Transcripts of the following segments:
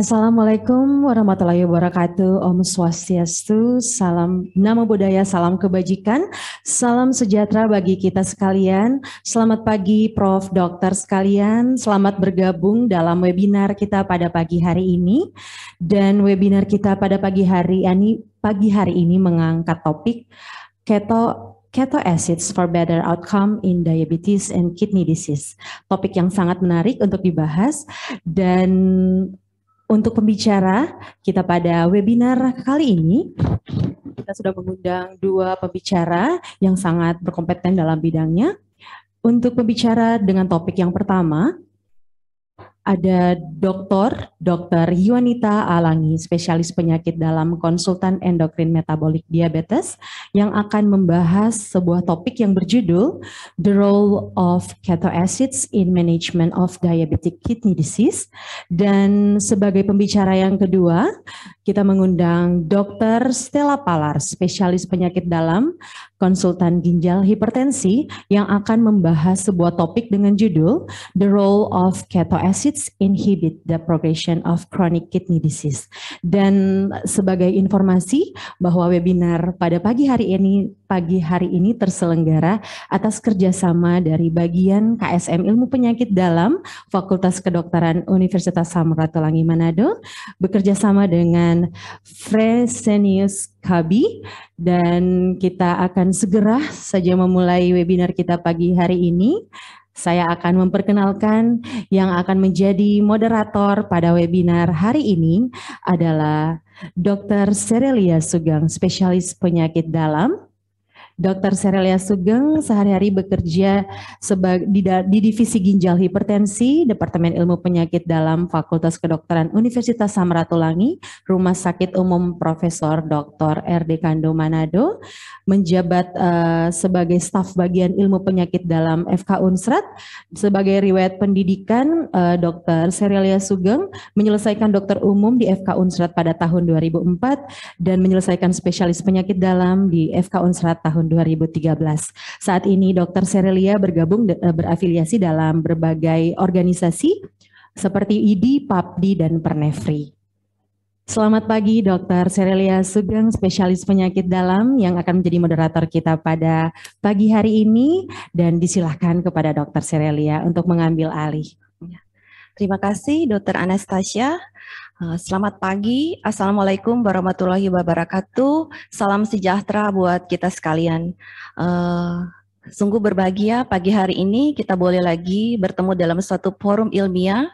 Assalamualaikum warahmatullahi wabarakatuh. Om Swastiastu, salam nama budaya, salam kebajikan, salam sejahtera bagi kita sekalian. Selamat pagi Prof. Dokter sekalian, selamat bergabung dalam webinar kita pada pagi hari ini. Dan webinar kita pada pagi hari ini, pagi hari ini mengangkat topik keto Keto Acids for Better Outcome in Diabetes and Kidney Disease. Topik yang sangat menarik untuk dibahas dan untuk pembicara kita pada webinar kali ini kita sudah mengundang dua pembicara yang sangat berkompeten dalam bidangnya. Untuk pembicara dengan topik yang pertama, ada dokter, dokter Yuanita Alangi, spesialis penyakit dalam konsultan endokrin metabolik diabetes yang akan membahas sebuah topik yang berjudul The Role of Ketoacids in Management of Diabetic Kidney Disease dan sebagai pembicara yang kedua kita mengundang Dr. Stella Palar, spesialis penyakit dalam, konsultan ginjal hipertensi yang akan membahas sebuah topik dengan judul The Role of Ketoacids Inhibit the Progression of Chronic Kidney Disease. Dan sebagai informasi bahwa webinar pada pagi hari ini pagi hari ini terselenggara atas kerjasama dari bagian KSM Ilmu Penyakit Dalam Fakultas Kedokteran Universitas Samratulangi Manado bekerjasama dengan Fresenius Kabi dan kita akan segera saja memulai webinar kita pagi hari ini. Saya akan memperkenalkan yang akan menjadi moderator pada webinar hari ini adalah Dr. Serelia Sugang, spesialis penyakit dalam Dr. Serelia Sugeng sehari-hari bekerja di, di divisi ginjal hipertensi Departemen Ilmu Penyakit Dalam Fakultas Kedokteran Universitas Samratulangi, Rumah Sakit Umum Profesor Dr. RD Kando Manado, menjabat uh, sebagai staf bagian Ilmu Penyakit Dalam FK Unsrat sebagai riwayat pendidikan uh, eh, Dr. Serelia Sugeng menyelesaikan dokter umum di FK Unsrat pada tahun 2004 dan menyelesaikan spesialis penyakit dalam di FK Unsrat tahun 2013. Saat ini Dr. Serelia bergabung eh, berafiliasi dalam berbagai organisasi seperti IDI, PAPDI, dan Pernefri. Selamat pagi Dr. Serelia Sugeng, spesialis penyakit dalam yang akan menjadi moderator kita pada pagi hari ini dan disilahkan kepada Dr. Serelia untuk mengambil alih. Ya. Terima kasih Dr. Anastasia. Eh, selamat pagi, Assalamualaikum warahmatullahi wabarakatuh. Salam sejahtera buat kita sekalian. Eh, sungguh berbahagia pagi hari ini kita boleh lagi bertemu dalam suatu forum ilmiah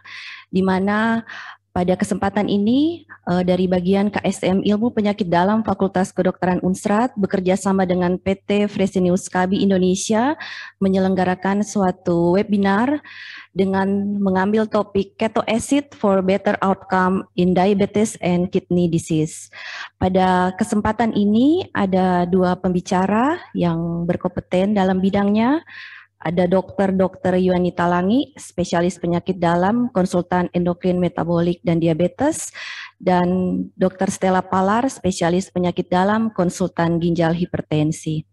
di mana pada kesempatan ini eh, dari bagian KSM Ilmu Penyakit Dalam Fakultas Kedokteran Unsrat bekerja sama dengan PT Fresenius Kabi Indonesia menyelenggarakan suatu webinar dengan mengambil topik Ketoacid for better outcome in diabetes and kidney disease. Pada kesempatan ini ada dua pembicara yang berkompeten dalam bidangnya. Ada dokter Dr. Yuanita Langi, spesialis penyakit dalam, konsultan endokrin metabolik dan diabetes, dan Dr. Stella Palar, spesialis penyakit dalam, konsultan ginjal hipertensi.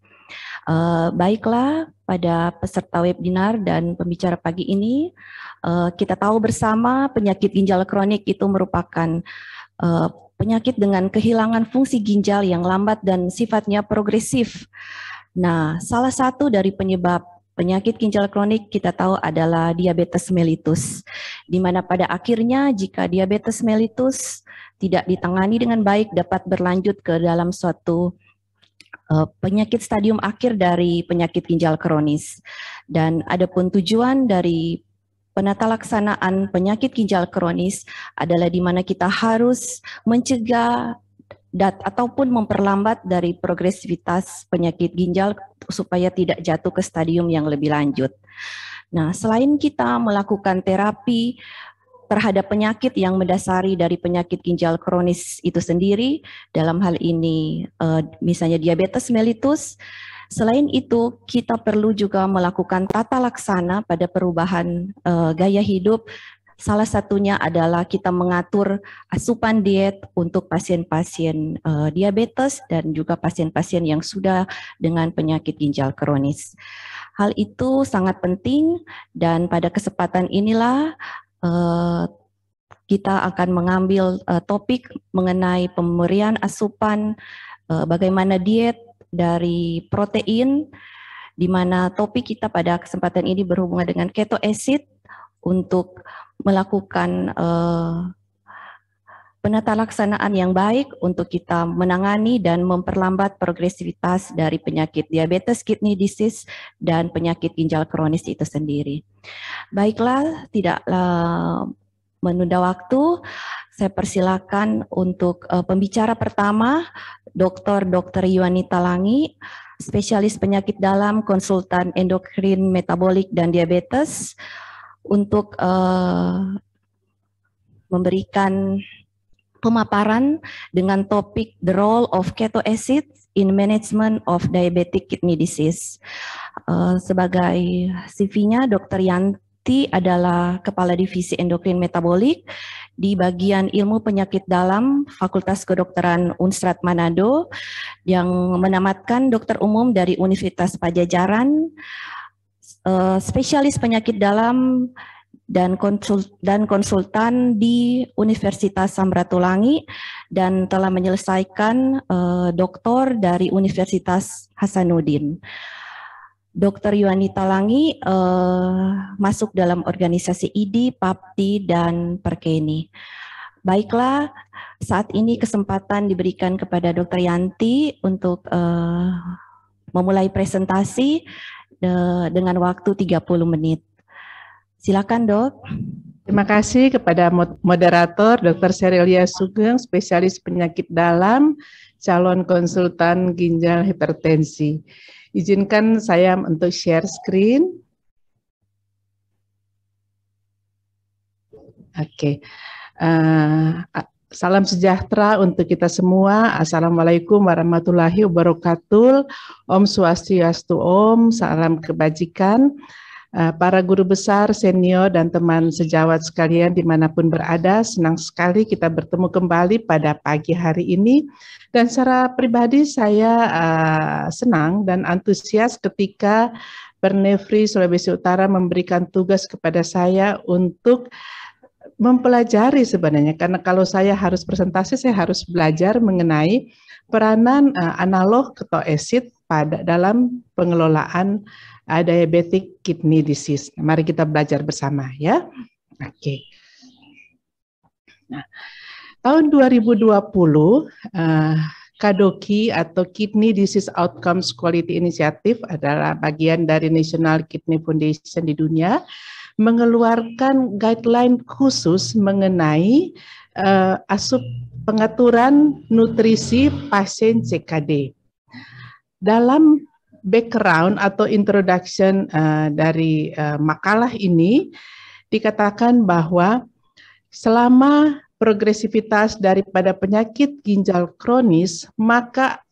Uh, baiklah, pada peserta webinar dan pembicara pagi ini. Eh, kita tahu bersama penyakit ginjal kronik itu merupakan eh, penyakit dengan kehilangan fungsi ginjal yang lambat dan sifatnya progresif. Nah, salah satu dari penyebab Penyakit ginjal kronik kita tahu adalah diabetes mellitus, di mana pada akhirnya jika diabetes mellitus tidak ditangani dengan baik dapat berlanjut ke dalam suatu Eh, penyakit stadium akhir dari penyakit ginjal kronis. Dan adapun tujuan dari penata laksanaan penyakit ginjal kronis adalah di mana kita harus mencegah dat ataupun memperlambat dari progresivitas penyakit ginjal supaya tidak jatuh ke stadium yang lebih lanjut. Nah, selain kita melakukan terapi terhadap penyakit yang mendasari dari penyakit ginjal kronis itu sendiri. Dalam hal ini eh, misalnya diabetes mellitus. Selain itu, kita perlu juga melakukan tata laksana pada perubahan eh, gaya hidup Salah satunya adalah kita mengatur asupan diet untuk pasien-pasien eh, diabetes dan juga pasien-pasien yang sudah dengan penyakit ginjal kronis. Hal itu sangat penting dan pada kesempatan inilah Eh, kita akan mengambil uh, topik mengenai pemberian asupan uh, bagaimana diet dari protein di mana topik kita pada kesempatan ini berhubungan dengan keto acid untuk melakukan uh, penata laksanaan yang baik untuk kita menangani dan memperlambat progresivitas dari penyakit diabetes kidney disease dan penyakit ginjal kronis itu sendiri. Baiklah, tidak eh, menunda waktu, saya persilakan untuk eh, pembicara pertama Dr. Dr. Yuanita Talangi, spesialis penyakit dalam, konsultan endokrin metabolik dan diabetes untuk eh, memberikan pemaparan dengan topik The Role of ketoacid in Management of Diabetic Kidney Disease. Uh, sebagai CV-nya, Dr. Yanti adalah Kepala Divisi Endokrin Metabolik di bagian ilmu penyakit dalam Fakultas Kedokteran Unstrat Manado yang menamatkan dokter umum dari Universitas Pajajaran, uh, spesialis penyakit dalam dan konsul dan konsultan di Universitas Samratulangi dan telah menyelesaikan uh, doktor dari Universitas Hasanuddin. Dr. Yuanita Langi uh, eh, masuk dalam organisasi IDI, PAPTI, dan Perkeni. Baiklah, saat ini kesempatan diberikan kepada Dr. Yanti untuk uh, memulai presentasi uh, dengan waktu 30 menit. Silakan dok. Terima kasih kepada moderator Dr. Serelia Sugeng, spesialis penyakit dalam, calon konsultan ginjal hipertensi. Izinkan saya untuk share screen. Oke. Okay. Uh, eh, Salam sejahtera untuk kita semua. Assalamualaikum warahmatullahi wabarakatuh. Om Swastiastu Om, salam kebajikan. Eh, para guru besar, senior, dan teman sejawat sekalian dimanapun berada, senang sekali kita bertemu kembali pada pagi hari ini. Dan secara pribadi saya uh, senang dan antusias ketika Bernefri Sulawesi Utara memberikan tugas kepada saya untuk mempelajari sebenarnya. Karena kalau saya harus presentasi, saya harus belajar mengenai peranan uh, analog atau esit pada dalam pengelolaan diabetic kidney disease. Mari kita belajar bersama ya. Oke. Okay. Nah, tahun 2020 uh, eh, Kadoki atau Kidney Disease Outcomes Quality Initiative adalah bagian dari National Kidney Foundation di dunia mengeluarkan guideline khusus mengenai uh, asup pengaturan nutrisi pasien CKD. Dalam background atau introduction uh, dari uh, makalah ini dikatakan bahwa selama progresivitas daripada penyakit ginjal kronis maka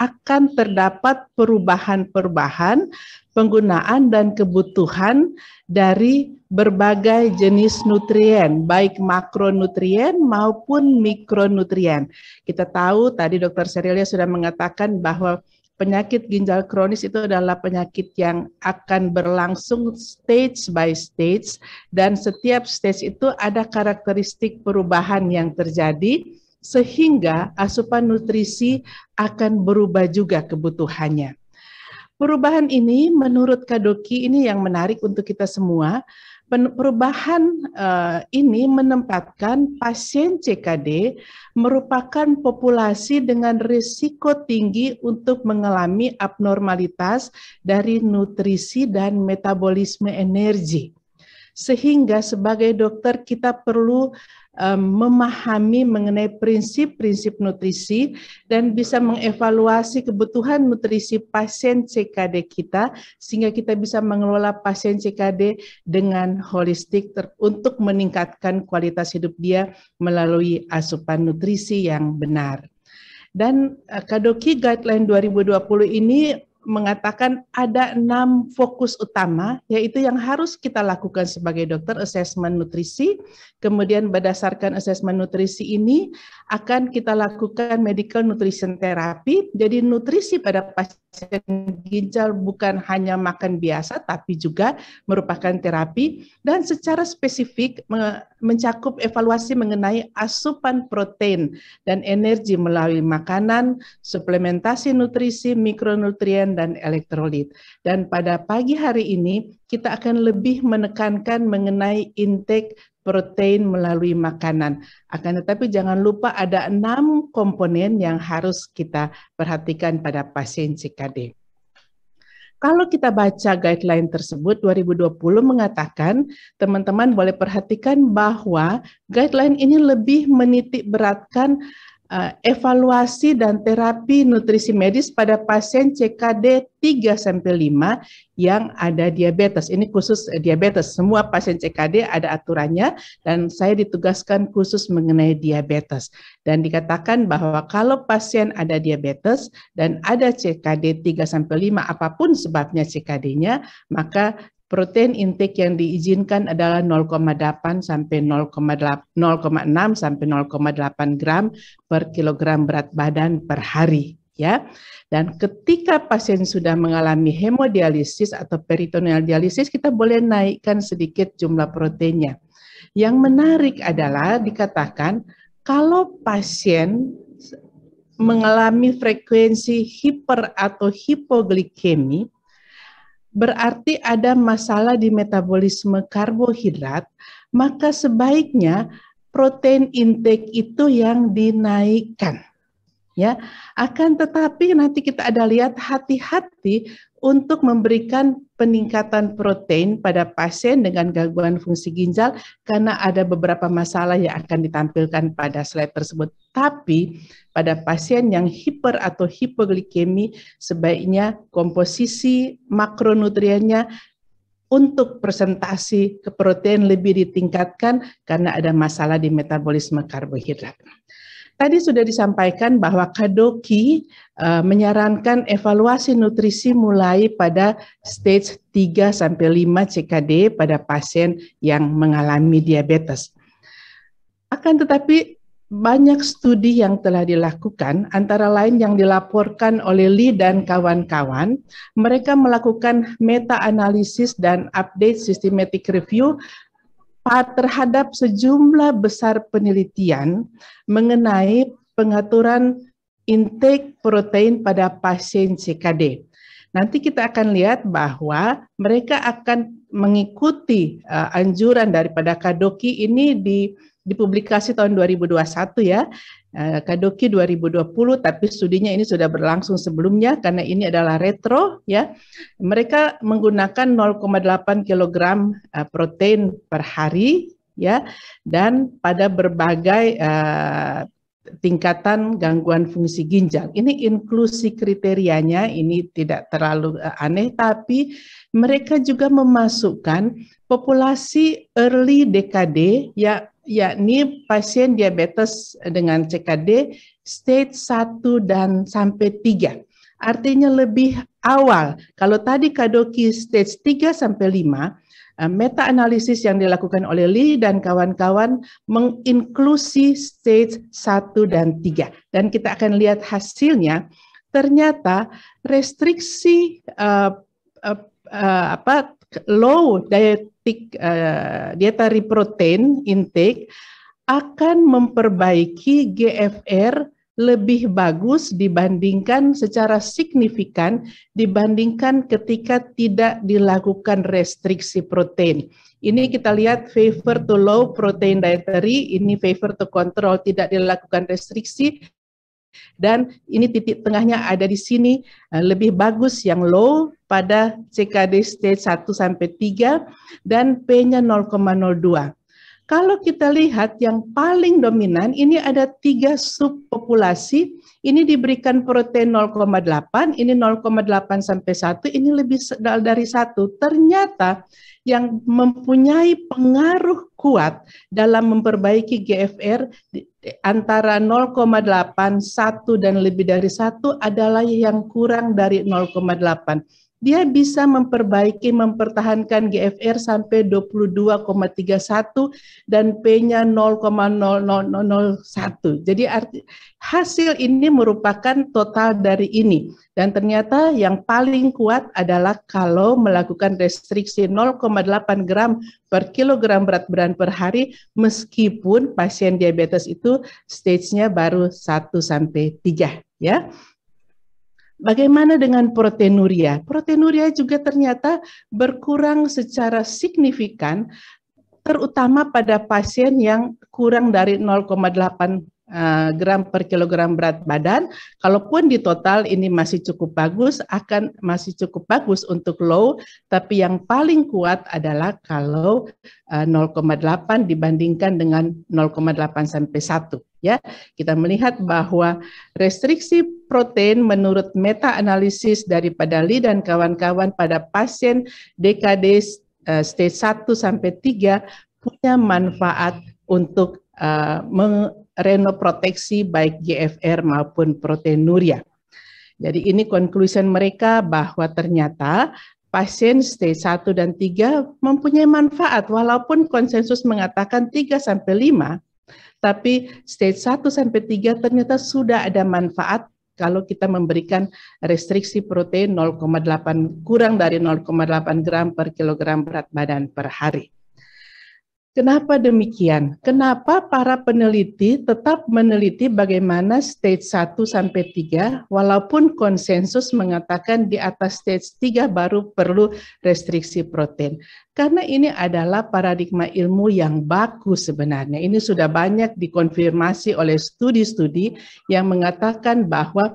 akan terdapat perubahan-perubahan penggunaan dan kebutuhan dari berbagai jenis nutrien, baik makronutrien maupun mikronutrien. Kita tahu tadi Dr. Serilia sudah mengatakan bahwa penyakit ginjal kronis itu adalah penyakit yang akan berlangsung stage by stage dan setiap stage itu ada karakteristik perubahan yang terjadi sehingga asupan nutrisi akan berubah juga kebutuhannya. Perubahan ini menurut Kadoki ini yang menarik untuk kita semua perubahan eh, ini menempatkan pasien CKD merupakan populasi dengan risiko tinggi untuk mengalami abnormalitas dari nutrisi dan metabolisme energi. Sehingga sebagai dokter kita perlu memahami mengenai prinsip-prinsip nutrisi dan bisa mengevaluasi kebutuhan nutrisi pasien CKD kita sehingga kita bisa mengelola pasien CKD dengan holistik untuk meningkatkan kualitas hidup dia melalui asupan nutrisi yang benar. Dan eh, Kadoki Guideline 2020 ini mengatakan ada enam fokus utama, yaitu yang harus kita lakukan sebagai dokter, asesmen nutrisi. Kemudian berdasarkan asesmen nutrisi ini, akan kita lakukan medical nutrition therapy. Jadi nutrisi pada pasien ginjal bukan hanya makan biasa, tapi juga merupakan terapi. Dan secara spesifik mencakup evaluasi mengenai asupan protein dan energi melalui makanan, suplementasi nutrisi, mikronutrien, hidrogen dan elektrolit. Dan pada pagi hari ini kita akan lebih menekankan mengenai intake protein melalui makanan. Akan tetapi jangan lupa ada enam komponen yang harus kita perhatikan pada pasien CKD. Kalau kita baca guideline tersebut 2020 mengatakan teman-teman boleh perhatikan bahwa guideline ini lebih menitik beratkan Eh, evaluasi dan terapi nutrisi medis pada pasien CKD 3 sampai 5 yang ada diabetes. Ini khusus eh, diabetes. Semua pasien CKD ada aturannya dan saya ditugaskan khusus mengenai diabetes. Dan dikatakan bahwa kalau pasien ada diabetes dan ada CKD 3 sampai 5 apapun sebabnya CKD-nya, maka protein intake yang diizinkan adalah 0,8 sampai 0,6 sampai 0,8 gram per kilogram berat badan per hari ya. Dan ketika pasien sudah mengalami hemodialisis atau peritoneal dialisis kita boleh naikkan sedikit jumlah proteinnya. Yang menarik adalah dikatakan kalau pasien mengalami frekuensi hiper atau hipoglikemi berarti ada masalah di metabolisme karbohidrat, maka sebaiknya protein intake itu yang dinaikkan. Ya, akan tetapi nanti kita ada lihat hati-hati untuk memberikan peningkatan protein pada pasien dengan gangguan fungsi ginjal karena ada beberapa masalah yang akan ditampilkan pada slide tersebut. Tapi pada pasien yang hiper atau hipoglikemi sebaiknya komposisi makronutriennya untuk presentasi ke protein lebih ditingkatkan karena ada masalah di metabolisme karbohidrat. Tadi sudah disampaikan bahwa Kadoki uh, menyarankan evaluasi nutrisi mulai pada stage 3 sampai 5 CKD pada pasien yang mengalami diabetes. Akan tetapi banyak studi yang telah dilakukan antara lain yang dilaporkan oleh Lee dan kawan-kawan, mereka melakukan meta analisis dan update systematic review terhadap sejumlah besar penelitian mengenai pengaturan intake protein pada pasien CKD. Nanti kita akan lihat bahwa mereka akan mengikuti uh, anjuran daripada Kadoki ini di dipublikasi tahun 2021 ya. Eh, Kadoki 2020 tapi studinya ini sudah berlangsung sebelumnya karena ini adalah retro ya. Mereka menggunakan 0,8 kg eh, protein per hari ya dan pada berbagai uh, tingkatan gangguan fungsi ginjal. Ini inklusi kriterianya ini tidak terlalu aneh tapi mereka juga memasukkan populasi early DKD ya yakni pasien diabetes dengan CKD stage 1 dan sampai 3. Artinya lebih awal. Kalau tadi Kadoki stage 3 sampai 5, eh, meta-analisis yang dilakukan oleh Lee dan kawan-kawan menginklusi stage 1 dan 3. Dan kita akan lihat hasilnya, ternyata restriksi uh, uh, uh, apa low diet specific uh, dietary protein intake akan memperbaiki GFR lebih bagus dibandingkan secara signifikan dibandingkan ketika tidak dilakukan restriksi protein. Ini kita lihat favor to low protein dietary, ini favor to control tidak dilakukan restriksi dan ini titik tengahnya ada di sini, eh, lebih bagus yang low pada CKD stage 1 sampai 3 dan P-nya 0,02. Kalau kita lihat yang paling dominan, ini ada tiga subpopulasi. Ini diberikan protein 0,8, ini 0,8 sampai 1, ini lebih dari satu. Ternyata yang mempunyai pengaruh kuat dalam memperbaiki GFR antara 0,8, 1 dan lebih dari 1 adalah yang kurang dari 0,8 dia bisa memperbaiki mempertahankan GFR sampai 22,31 dan P-nya 0,0001. Jadi arti, hasil ini merupakan total dari ini dan ternyata yang paling kuat adalah kalau melakukan restriksi 0,8 gram per kilogram berat badan per hari meskipun pasien diabetes itu stage-nya baru 1 sampai 3 ya. Bagaimana dengan proteinuria? Proteinuria juga ternyata berkurang secara signifikan terutama pada pasien yang kurang dari 0,8 Eh, gram per kilogram berat badan. Kalaupun di total ini masih cukup bagus, akan masih cukup bagus untuk low, tapi yang paling kuat adalah kalau 0,8 eh, dibandingkan dengan 0,8 sampai 1 ya kita melihat bahwa restriksi protein menurut meta analisis daripada Li dan kawan-kawan pada pasien DKD uh, eh, stage 1 sampai 3 punya manfaat untuk renoproteksi baik GFR maupun proteinuria. Jadi ini conclusion mereka bahwa ternyata pasien stage 1 dan 3 mempunyai manfaat walaupun konsensus mengatakan 3 sampai 5 tapi stage 1 sampai 3 ternyata sudah ada manfaat kalau kita memberikan restriksi protein 0,8 kurang dari 0,8 gram per kilogram berat badan per hari. Kenapa demikian? Kenapa para peneliti tetap meneliti bagaimana stage 1 sampai 3 walaupun konsensus mengatakan di atas stage 3 baru perlu restriksi protein? Karena ini adalah paradigma ilmu yang baku sebenarnya. Ini sudah banyak dikonfirmasi oleh studi-studi yang mengatakan bahwa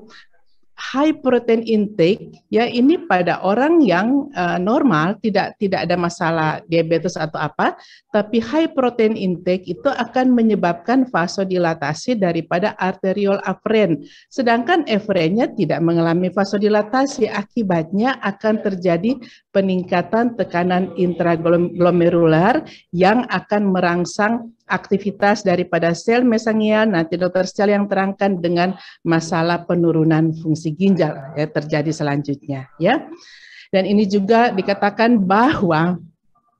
high protein intake ya ini pada orang yang uh, normal tidak tidak ada masalah diabetes atau apa tapi high protein intake itu akan menyebabkan vasodilatasi daripada arteriol afferen, sedangkan aferennya tidak mengalami vasodilatasi akibatnya akan terjadi peningkatan tekanan intraglomerular yang akan merangsang aktivitas daripada sel mesangial. Nanti dokter sel yang terangkan dengan masalah penurunan fungsi ginjal ya terjadi selanjutnya ya. Dan ini juga dikatakan bahwa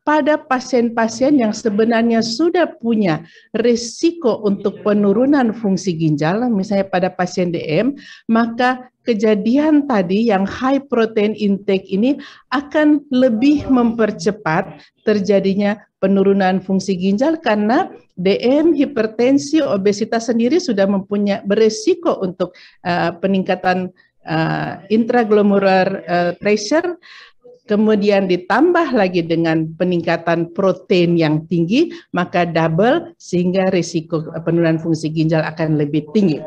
pada pasien-pasien yang sebenarnya sudah punya risiko untuk penurunan fungsi ginjal, misalnya pada pasien DM, maka kejadian tadi yang high protein intake ini akan lebih mempercepat terjadinya penurunan fungsi ginjal karena DM, hipertensi, obesitas sendiri sudah mempunyai beresiko untuk uh, peningkatan uh, intraglomerular uh, pressure kemudian ditambah lagi dengan peningkatan protein yang tinggi, maka double sehingga risiko penurunan fungsi ginjal akan lebih tinggi.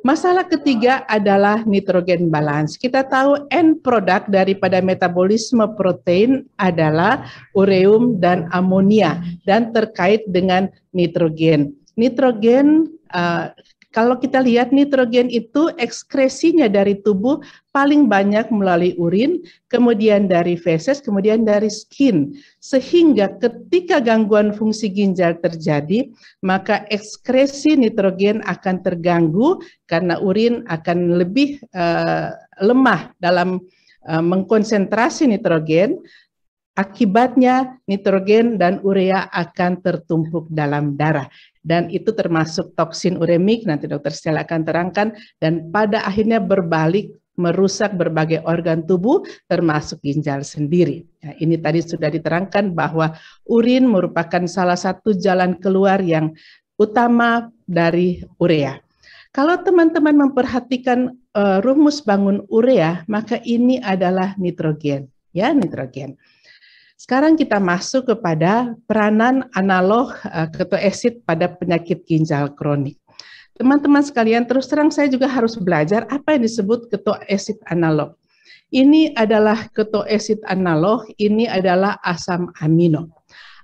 Masalah ketiga adalah nitrogen balance. Kita tahu end product daripada metabolisme protein adalah ureum dan amonia dan terkait dengan nitrogen. Nitrogen uh, kalau kita lihat nitrogen itu ekskresinya dari tubuh paling banyak melalui urin, kemudian dari feses, kemudian dari skin. Sehingga ketika gangguan fungsi ginjal terjadi, maka ekskresi nitrogen akan terganggu karena urin akan lebih uh, lemah dalam uh, mengkonsentrasi nitrogen Akibatnya nitrogen dan urea akan tertumpuk dalam darah dan itu termasuk toksin uremik nanti dokter Stella akan terangkan dan pada akhirnya berbalik merusak berbagai organ tubuh termasuk ginjal sendiri. Ya, ini tadi sudah diterangkan bahwa urin merupakan salah satu jalan keluar yang utama dari urea. Kalau teman-teman memperhatikan uh, rumus bangun urea, maka ini adalah nitrogen, ya nitrogen. Sekarang kita masuk kepada peranan analog eh, ketoasid pada penyakit ginjal kronik. Teman-teman sekalian, terus terang saya juga harus belajar apa yang disebut ketoasid analog. Ini adalah ketoasid analog, ini adalah asam amino.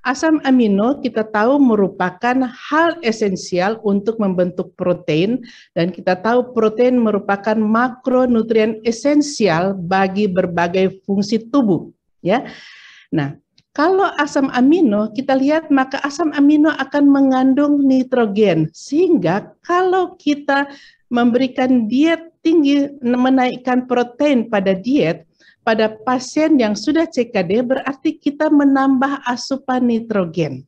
Asam amino kita tahu merupakan hal esensial untuk membentuk protein dan kita tahu protein merupakan makronutrien esensial bagi berbagai fungsi tubuh ya. Nah, kalau asam amino kita lihat maka asam amino akan mengandung nitrogen sehingga kalau kita memberikan diet tinggi menaikkan protein pada diet pada pasien yang sudah CKD berarti kita menambah asupan nitrogen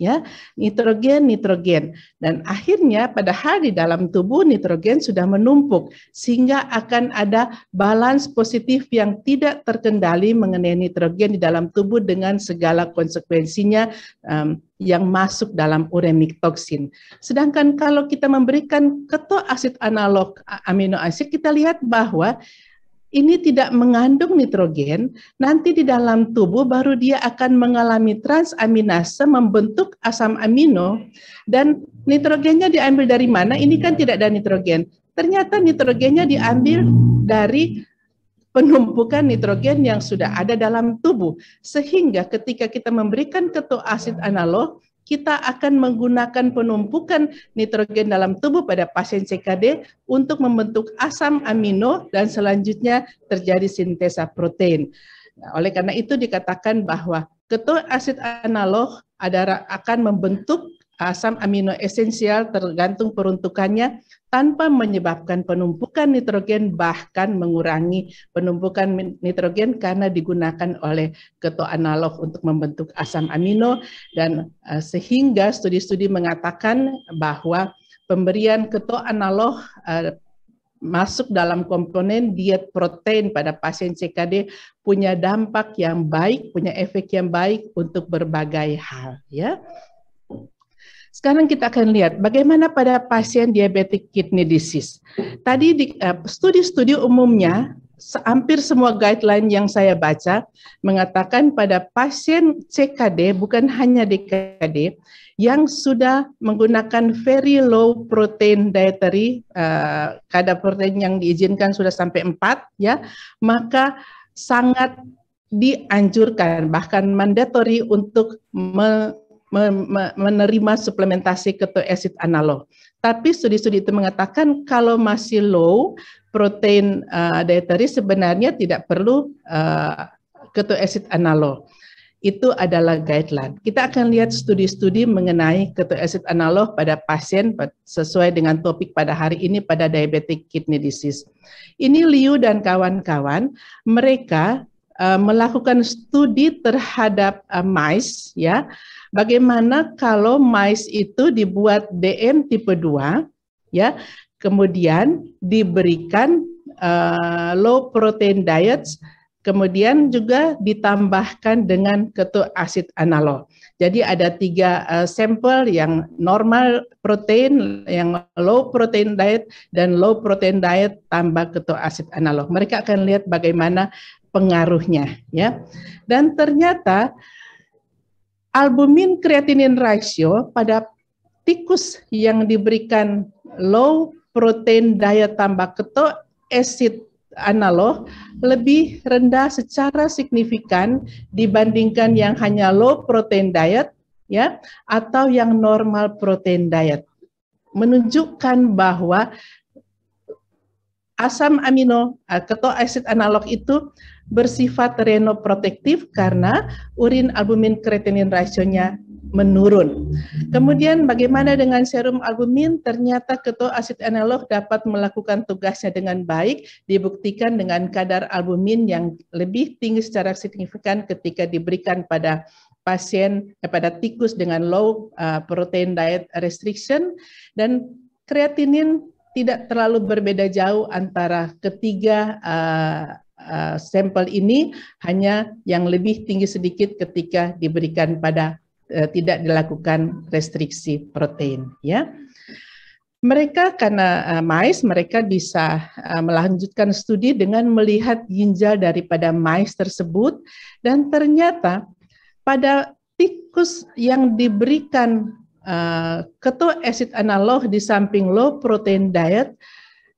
ya nitrogen nitrogen dan akhirnya padahal di dalam tubuh nitrogen sudah menumpuk sehingga akan ada balans positif yang tidak terkendali mengenai nitrogen di dalam tubuh dengan segala konsekuensinya um, yang masuk dalam uremic toxin. Sedangkan kalau kita memberikan keto asid analog amino asid kita lihat bahwa ini tidak mengandung nitrogen, nanti di dalam tubuh baru dia akan mengalami transaminase membentuk asam amino dan nitrogennya diambil dari mana? Ini kan tidak ada nitrogen. Ternyata nitrogennya diambil dari penumpukan nitrogen yang sudah ada dalam tubuh. Sehingga ketika kita memberikan keto asid analog, kita akan menggunakan penumpukan nitrogen dalam tubuh pada pasien CKD untuk membentuk asam amino dan selanjutnya terjadi sintesa protein. Nah, oleh karena itu dikatakan bahwa ketua asid analog adalah akan membentuk asam amino esensial tergantung peruntukannya tanpa menyebabkan penumpukan nitrogen bahkan mengurangi penumpukan nitrogen karena digunakan oleh keto analog untuk membentuk asam amino dan eh, sehingga studi-studi mengatakan bahwa pemberian keto analog eh, masuk dalam komponen diet protein pada pasien CKD punya dampak yang baik, punya efek yang baik untuk berbagai hal ya. Sekarang kita akan lihat bagaimana pada pasien diabetic kidney disease. Tadi di eh, studi-studi uh, umumnya hampir semua guideline yang saya baca mengatakan pada pasien CKD bukan hanya DKD yang sudah menggunakan very low protein dietary uh, kadar protein yang diizinkan sudah sampai 4 ya maka sangat dianjurkan bahkan mandatory untuk menerima suplementasi keto acid analog. Tapi studi-studi itu mengatakan kalau masih low protein uh, dietary sebenarnya tidak perlu uh, eh, keto acid analog. Itu adalah guideline. Kita akan lihat studi-studi mengenai keto acid analog pada pasien sesuai dengan topik pada hari ini pada diabetic kidney disease. Ini Liu dan kawan-kawan, mereka uh, melakukan studi terhadap uh, mice ya Bagaimana kalau mice itu dibuat DM tipe 2 ya, kemudian diberikan uh, low protein diets kemudian juga ditambahkan dengan ketuk asid analog. Jadi ada tiga uh, sampel yang normal protein, yang low protein diet, dan low protein diet tambah ketuk asid analog. Mereka akan lihat bagaimana pengaruhnya. ya. Dan ternyata albumin kreatinin ratio pada tikus yang diberikan low protein diet tambah keto acid analog lebih rendah secara signifikan dibandingkan yang hanya low protein diet ya atau yang normal protein diet menunjukkan bahwa asam amino eh, keto acid analog itu bersifat renoprotektif karena urin albumin kreatinin rasionya menurun. Kemudian bagaimana dengan serum albumin? Ternyata ketoasid analog dapat melakukan tugasnya dengan baik, dibuktikan dengan kadar albumin yang lebih tinggi secara signifikan ketika diberikan pada pasien eh, pada tikus dengan low uh, protein diet restriction dan kreatinin tidak terlalu berbeda jauh antara ketiga uh, Eh, sampel ini hanya yang lebih tinggi sedikit ketika diberikan pada eh, tidak dilakukan restriksi protein ya mereka karena uh, eh, mais mereka bisa uh, melanjutkan studi dengan melihat ginjal daripada mais tersebut dan ternyata pada tikus yang diberikan uh, keto acid analog di samping low protein diet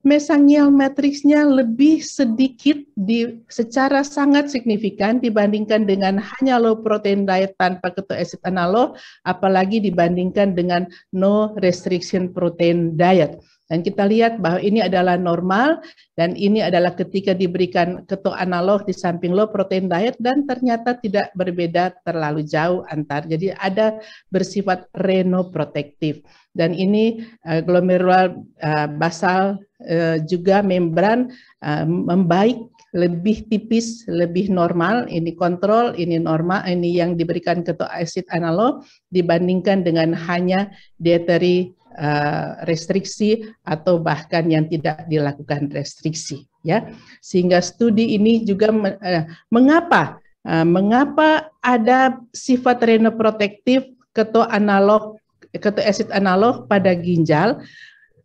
mesangial matriksnya lebih sedikit di, secara sangat signifikan dibandingkan dengan hanya low protein diet tanpa keto analog, apalagi dibandingkan dengan no restriction protein diet. Dan kita lihat bahwa ini adalah normal dan ini adalah ketika diberikan keto analog di samping low protein diet dan ternyata tidak berbeda terlalu jauh antar. Jadi ada bersifat renoprotektif dan ini uh, glomerular uh, basal uh, juga membran uh, membaik lebih tipis, lebih normal, ini kontrol, ini normal, ini yang diberikan ketua acid analog dibandingkan dengan hanya dietary uh, restriksi atau bahkan yang tidak dilakukan restriksi ya. Sehingga studi ini juga me, uh, mengapa uh, mengapa ada sifat renoprotektif ketua analog ketua acid analog pada ginjal,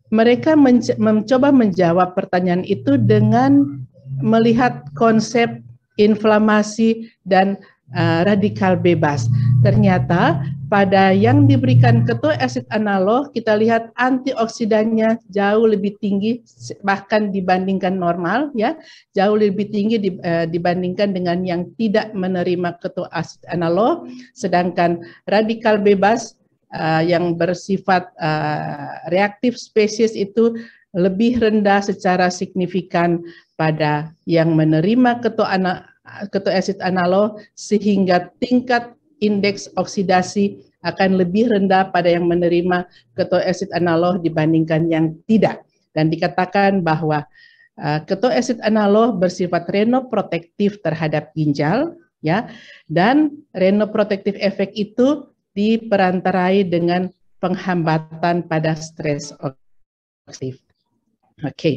mereka menc mencoba menjawab pertanyaan itu dengan melihat konsep inflamasi dan uh, radikal bebas. Ternyata pada yang diberikan ketua asid analog kita lihat antioksidannya jauh lebih tinggi bahkan dibandingkan normal ya, jauh lebih tinggi di, uh, dibandingkan dengan yang tidak menerima ketua asid analog sedangkan radikal bebas uh, yang bersifat uh, reaktif spesies itu lebih rendah secara signifikan pada yang menerima keto ana, keto acid analog sehingga tingkat indeks oksidasi akan lebih rendah pada yang menerima keto acid analog dibandingkan yang tidak dan dikatakan bahwa uh, keto acid analog bersifat renoprotektif terhadap ginjal ya dan renoprotektif efek itu diperantarai dengan penghambatan pada stres oksidatif. Oke, okay.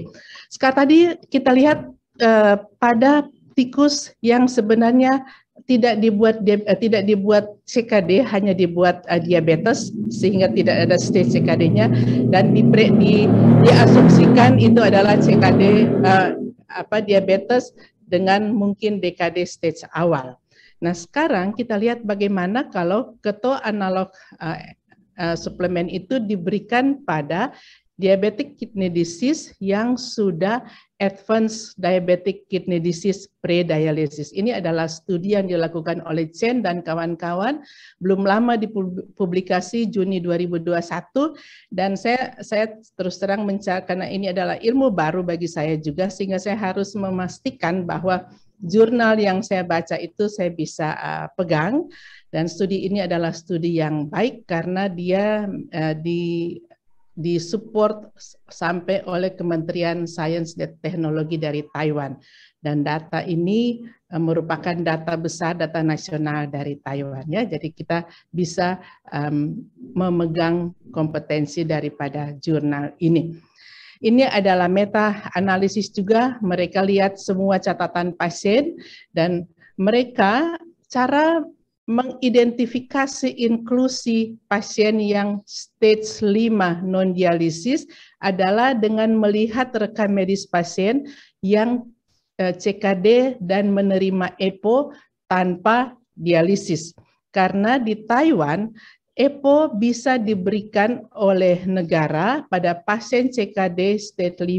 sekarang tadi kita lihat uh, pada tikus yang sebenarnya tidak dibuat uh, tidak dibuat CKD hanya dibuat uh, diabetes sehingga tidak ada stage CKD-nya dan di, di diasumsikan itu adalah CKD uh, apa diabetes dengan mungkin DKD stage awal. Nah, sekarang kita lihat bagaimana kalau keto analog uh, uh, suplemen itu diberikan pada diabetic kidney disease yang sudah advanced diabetic kidney disease pre-dialysis. Ini adalah studi yang dilakukan oleh Chen dan kawan-kawan belum lama dipublikasi Juni 2021 dan saya saya terus terang mencari karena ini adalah ilmu baru bagi saya juga sehingga saya harus memastikan bahwa jurnal yang saya baca itu saya bisa uh, pegang dan studi ini adalah studi yang baik karena dia uh, di disupport sampai oleh Kementerian Sains dan Teknologi dari Taiwan dan data ini uh, merupakan data besar data nasional dari Taiwan ya jadi kita bisa um, memegang kompetensi daripada jurnal ini. Ini adalah meta analisis juga, mereka lihat semua catatan pasien dan mereka cara mengidentifikasi inklusi pasien yang stage 5 non-dialisis adalah dengan melihat rekam medis pasien yang eh, CKD dan menerima EPO tanpa dialisis. Karena di Taiwan, EPO bisa diberikan oleh negara pada pasien CKD stage 5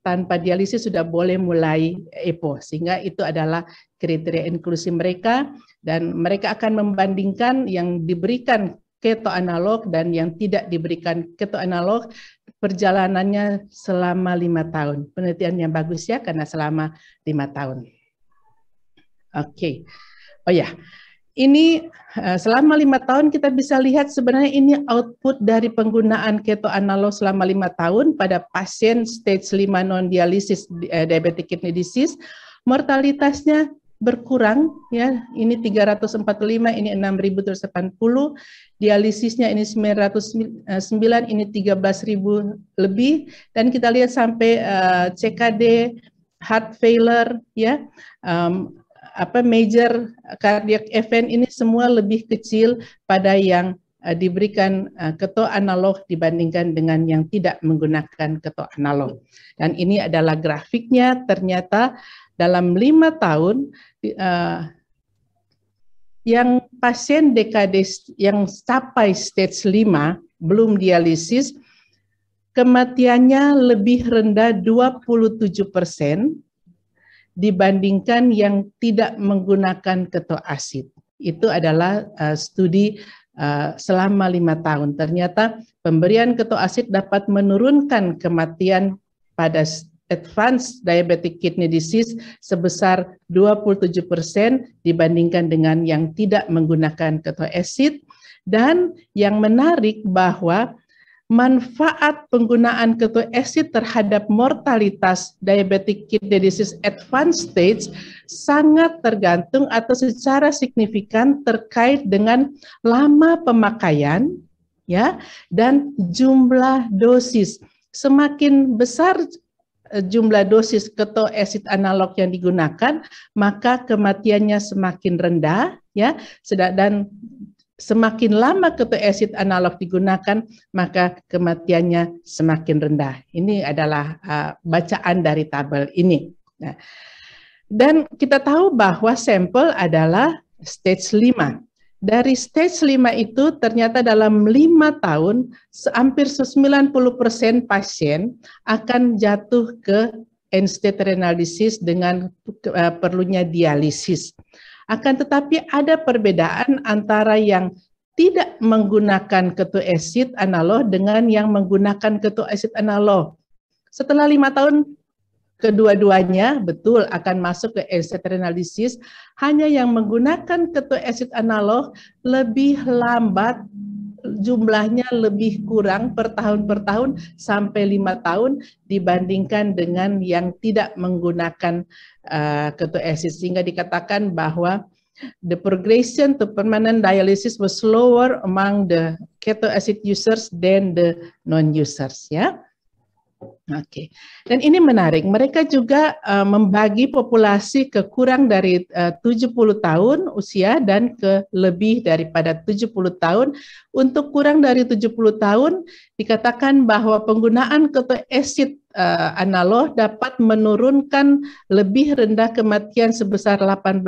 tanpa dialisis sudah boleh mulai EPO. Sehingga itu adalah kriteria inklusi mereka dan mereka akan membandingkan yang diberikan keto analog dan yang tidak diberikan keto analog perjalanannya selama lima tahun. Penelitian yang bagus ya karena selama lima tahun. Oke. Okay. Oh ya. Yeah ini eh, selama lima tahun kita bisa lihat sebenarnya ini output dari penggunaan keto analog selama lima tahun pada pasien stage 5 non dialisis eh, diabetic kidney disease mortalitasnya berkurang ya ini 345 ini 6080 dialisisnya ini 909 ini 13000 lebih dan kita lihat sampai uh, eh, CKD heart failure ya um, apa major cardiac event ini semua lebih kecil pada yang uh, diberikan uh, keto analog dibandingkan dengan yang tidak menggunakan keto analog. Dan ini adalah grafiknya ternyata dalam lima tahun uh, yang pasien DKD yang capai stage 5 belum dialisis kematiannya lebih rendah 27 persen dibandingkan yang tidak menggunakan ketoasid. Itu adalah uh, studi uh, selama lima tahun. Ternyata pemberian ketoasid dapat menurunkan kematian pada advanced diabetic kidney disease sebesar 27% dibandingkan dengan yang tidak menggunakan ketoasid. Dan yang menarik bahwa manfaat penggunaan ketoacid terhadap mortalitas diabetic kidney disease advanced stage sangat tergantung atau secara signifikan terkait dengan lama pemakaian ya dan jumlah dosis. Semakin besar eh, jumlah dosis ketoacid analog yang digunakan, maka kematiannya semakin rendah ya. Dan semakin lama kepeesit analog digunakan, maka kematiannya semakin rendah. Ini adalah uh, bacaan dari tabel ini. Nah, dan kita tahu bahwa sampel adalah stage 5. Dari stage 5 itu ternyata dalam lima tahun hampir 90% pasien akan jatuh ke end state renal disease dengan uh, perlunya dialisis. Akan tetapi ada perbedaan antara yang tidak menggunakan ketu acid analog dengan yang menggunakan ketu acid analog. Setelah lima tahun kedua-duanya betul akan masuk ke acid hanya yang menggunakan ketu acid analog lebih lambat jumlahnya lebih kurang per tahun per tahun sampai lima tahun dibandingkan dengan yang tidak menggunakan uh, eh, ketua sehingga dikatakan bahwa the progression to permanent dialysis was slower among the ketoacid users than the non users ya. Oke, okay. dan ini menarik. Mereka juga uh, membagi populasi ke kurang dari eh, uh, 70 tahun usia dan ke lebih daripada 70 tahun. Untuk kurang dari 70 tahun dikatakan bahwa penggunaan acid uh, analog dapat menurunkan lebih rendah kematian sebesar 18%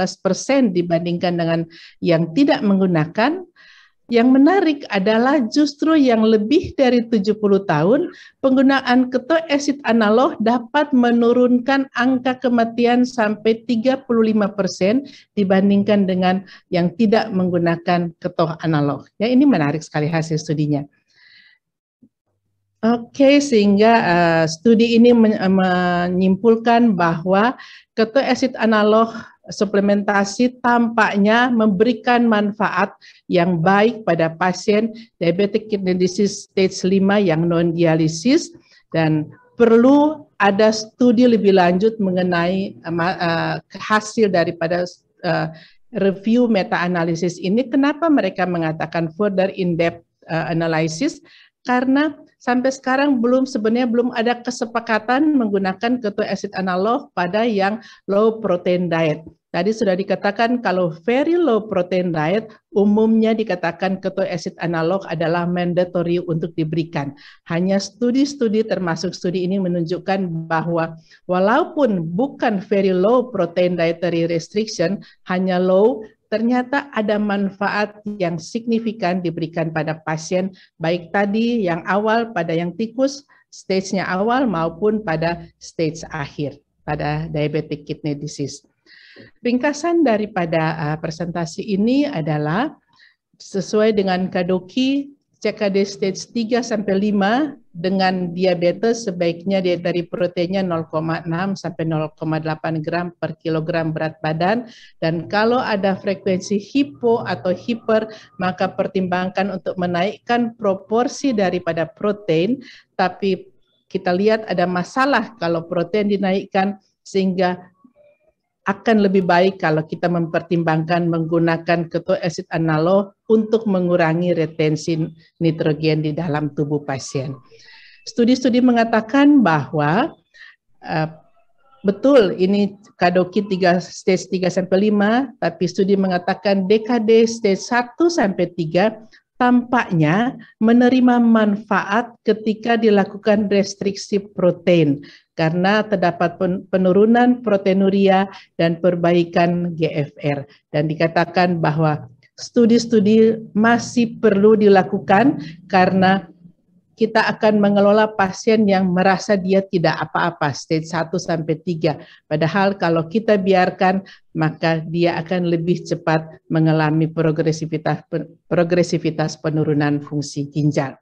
dibandingkan dengan yang tidak menggunakan yang menarik adalah justru yang lebih dari 70 tahun, penggunaan keto acid analog dapat menurunkan angka kematian sampai 35% dibandingkan dengan yang tidak menggunakan keto analog. Ya, ini menarik sekali hasil studinya. Oke, okay, sehingga uh, studi ini menyimpulkan bahwa keto acid analog suplementasi tampaknya memberikan manfaat yang baik pada pasien diabetic kidney disease stage 5 yang non dialisis dan perlu ada studi lebih lanjut mengenai uh, hasil daripada uh, review meta analisis ini kenapa mereka mengatakan further in depth uh, analysis karena sampai sekarang belum sebenarnya belum ada kesepakatan menggunakan ketua acid analog pada yang low protein diet. Tadi sudah dikatakan kalau very low protein diet umumnya dikatakan keto acid analog adalah mandatory untuk diberikan. Hanya studi-studi termasuk studi ini menunjukkan bahwa walaupun bukan very low protein dietary restriction, hanya low ternyata ada manfaat yang signifikan diberikan pada pasien, baik tadi yang awal pada yang tikus, stage-nya awal maupun pada stage akhir pada diabetic kidney disease. Ringkasan daripada uh, presentasi ini adalah sesuai dengan kadoki CKD stage 3 sampai 5 dengan diabetes sebaiknya diet dari proteinnya 0,6 sampai 0,8 gram per kilogram berat badan dan kalau ada frekuensi hipo atau hiper maka pertimbangkan untuk menaikkan proporsi daripada protein tapi kita lihat ada masalah kalau protein dinaikkan sehingga akan lebih baik kalau kita mempertimbangkan menggunakan keto acid analog untuk mengurangi retensi nitrogen di dalam tubuh pasien. Studi-studi mengatakan bahwa uh, betul ini kadoki 3 stage 3 sampai 5, tapi studi mengatakan DKD stage 1 sampai 3 tampaknya menerima manfaat ketika dilakukan restriksi protein karena terdapat penurunan proteinuria dan perbaikan GFR. Dan dikatakan bahwa studi-studi masih perlu dilakukan karena kita akan mengelola pasien yang merasa dia tidak apa-apa, stage 1 sampai 3. Padahal kalau kita biarkan, maka dia akan lebih cepat mengalami progresivitas, progresivitas penurunan fungsi ginjal.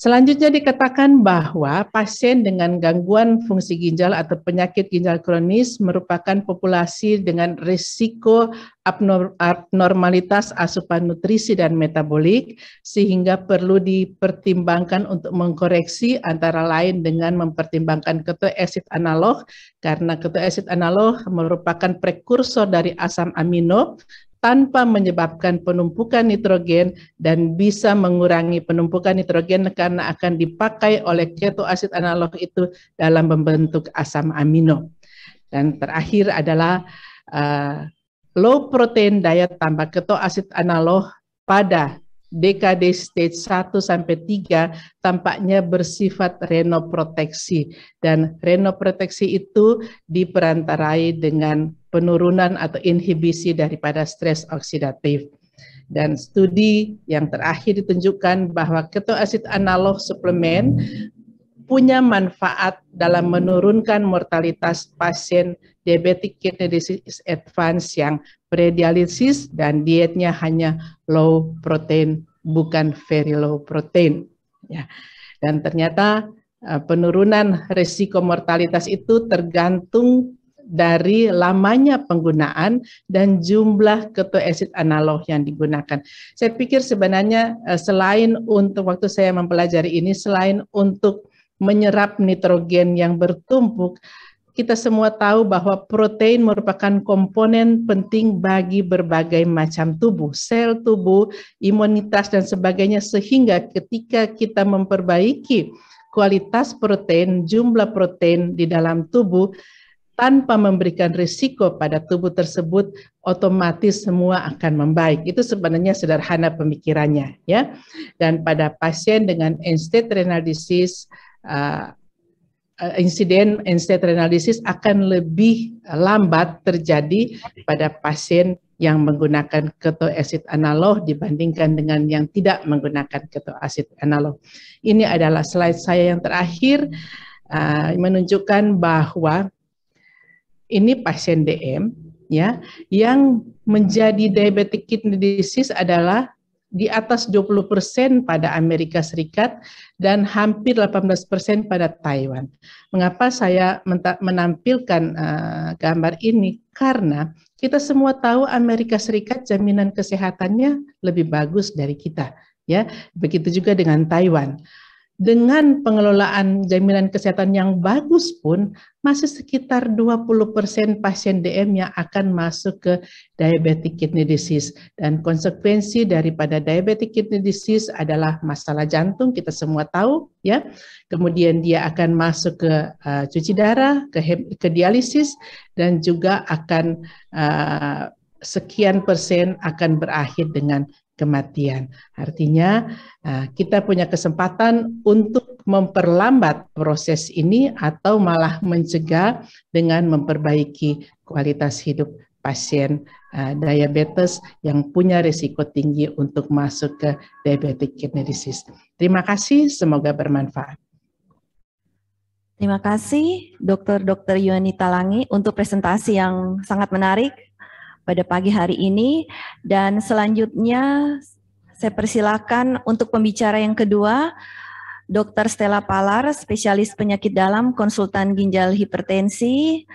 Selanjutnya dikatakan bahwa pasien dengan gangguan fungsi ginjal atau penyakit ginjal kronis merupakan populasi dengan risiko abnormalitas asupan nutrisi dan metabolik sehingga perlu dipertimbangkan untuk mengkoreksi antara lain dengan mempertimbangkan ketoasid analog karena ketoasid analog merupakan prekursor dari asam amino tanpa menyebabkan penumpukan nitrogen dan bisa mengurangi penumpukan nitrogen karena akan dipakai oleh ketoasid analog itu dalam membentuk asam amino. Dan terakhir adalah uh, low protein diet tambah ketoasid analog pada DKD stage 1 sampai 3 tampaknya bersifat renoproteksi dan renoproteksi itu diperantarai dengan penurunan atau inhibisi daripada stres oksidatif. Dan studi yang terakhir ditunjukkan bahwa ketoasid analog suplemen punya manfaat dalam menurunkan mortalitas pasien diabetic kidney disease advance yang predialisis dan dietnya hanya low protein bukan very low protein ya. Dan ternyata eh, penurunan risiko mortalitas itu tergantung dari lamanya penggunaan dan jumlah keto acid analog yang digunakan. Saya pikir sebenarnya eh, selain untuk waktu saya mempelajari ini, selain untuk menyerap nitrogen yang bertumpuk, kita semua tahu bahwa protein merupakan komponen penting bagi berbagai macam tubuh, sel tubuh, imunitas dan sebagainya sehingga ketika kita memperbaiki kualitas protein, jumlah protein di dalam tubuh tanpa memberikan risiko pada tubuh tersebut otomatis semua akan membaik. Itu sebenarnya sederhana pemikirannya ya. Dan pada pasien dengan end-stage renal disease uh, eh, insiden end-stage renal disease akan lebih lambat terjadi pada pasien yang menggunakan keto acid analog dibandingkan dengan yang tidak menggunakan keto acid analog. Ini adalah slide saya yang terakhir uh, menunjukkan bahwa ini pasien DM ya yang menjadi diabetic kidney disease adalah di atas 20% pada Amerika Serikat dan hampir 18% pada Taiwan. Mengapa saya menampilkan uh, gambar ini? Karena kita semua tahu Amerika Serikat jaminan kesehatannya lebih bagus dari kita, ya. Begitu juga dengan Taiwan dengan pengelolaan jaminan kesehatan yang bagus pun masih sekitar 20% pasien DM yang akan masuk ke diabetic kidney disease dan konsekuensi daripada diabetic kidney disease adalah masalah jantung kita semua tahu ya. Kemudian dia akan masuk ke uh, cuci darah, ke ke dialisis dan juga akan uh, sekian persen akan berakhir dengan kematian. Artinya eh, kita punya kesempatan untuk memperlambat proses ini atau malah mencegah dengan memperbaiki kualitas hidup pasien eh, diabetes yang punya risiko tinggi untuk masuk ke diabetic kidney disease. Terima kasih, semoga bermanfaat. Terima kasih Dr. Dr. Yuanita Langi untuk presentasi yang sangat menarik pada pagi hari ini. Dan selanjutnya saya persilakan untuk pembicara yang kedua, Dr. Stella Palar, spesialis penyakit dalam, konsultan ginjal hipertensi.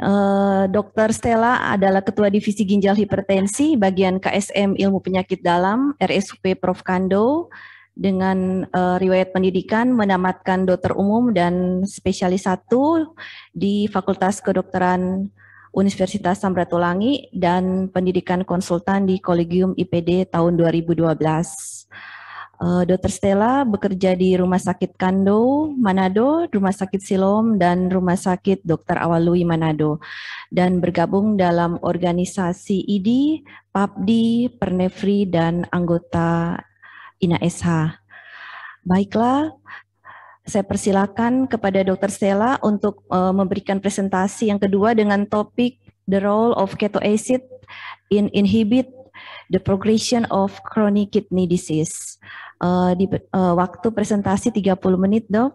Eh, Dr. Stella adalah Ketua Divisi Ginjal Hipertensi bagian KSM Ilmu Penyakit Dalam RSUP Prof. Kando dengan uh, riwayat pendidikan menamatkan dokter umum dan spesialis satu di Fakultas Kedokteran Universitas Samratulangi dan pendidikan konsultan di Kolegium IPD tahun 2012. Dr. Eh, Stella bekerja di Rumah Sakit Kando, Manado, Rumah Sakit Silom, dan Rumah Sakit Dr. Awalui Manado, dan bergabung dalam organisasi ID, PAPDI, Pernefri dan anggota INASH. Baiklah, saya persilakan kepada Dr. Stella untuk uh, memberikan presentasi yang kedua dengan topik The Role of Keto Acid in Inhibit the Progression of Chronic Kidney Disease. Uh, di uh, waktu presentasi 30 menit, Dok.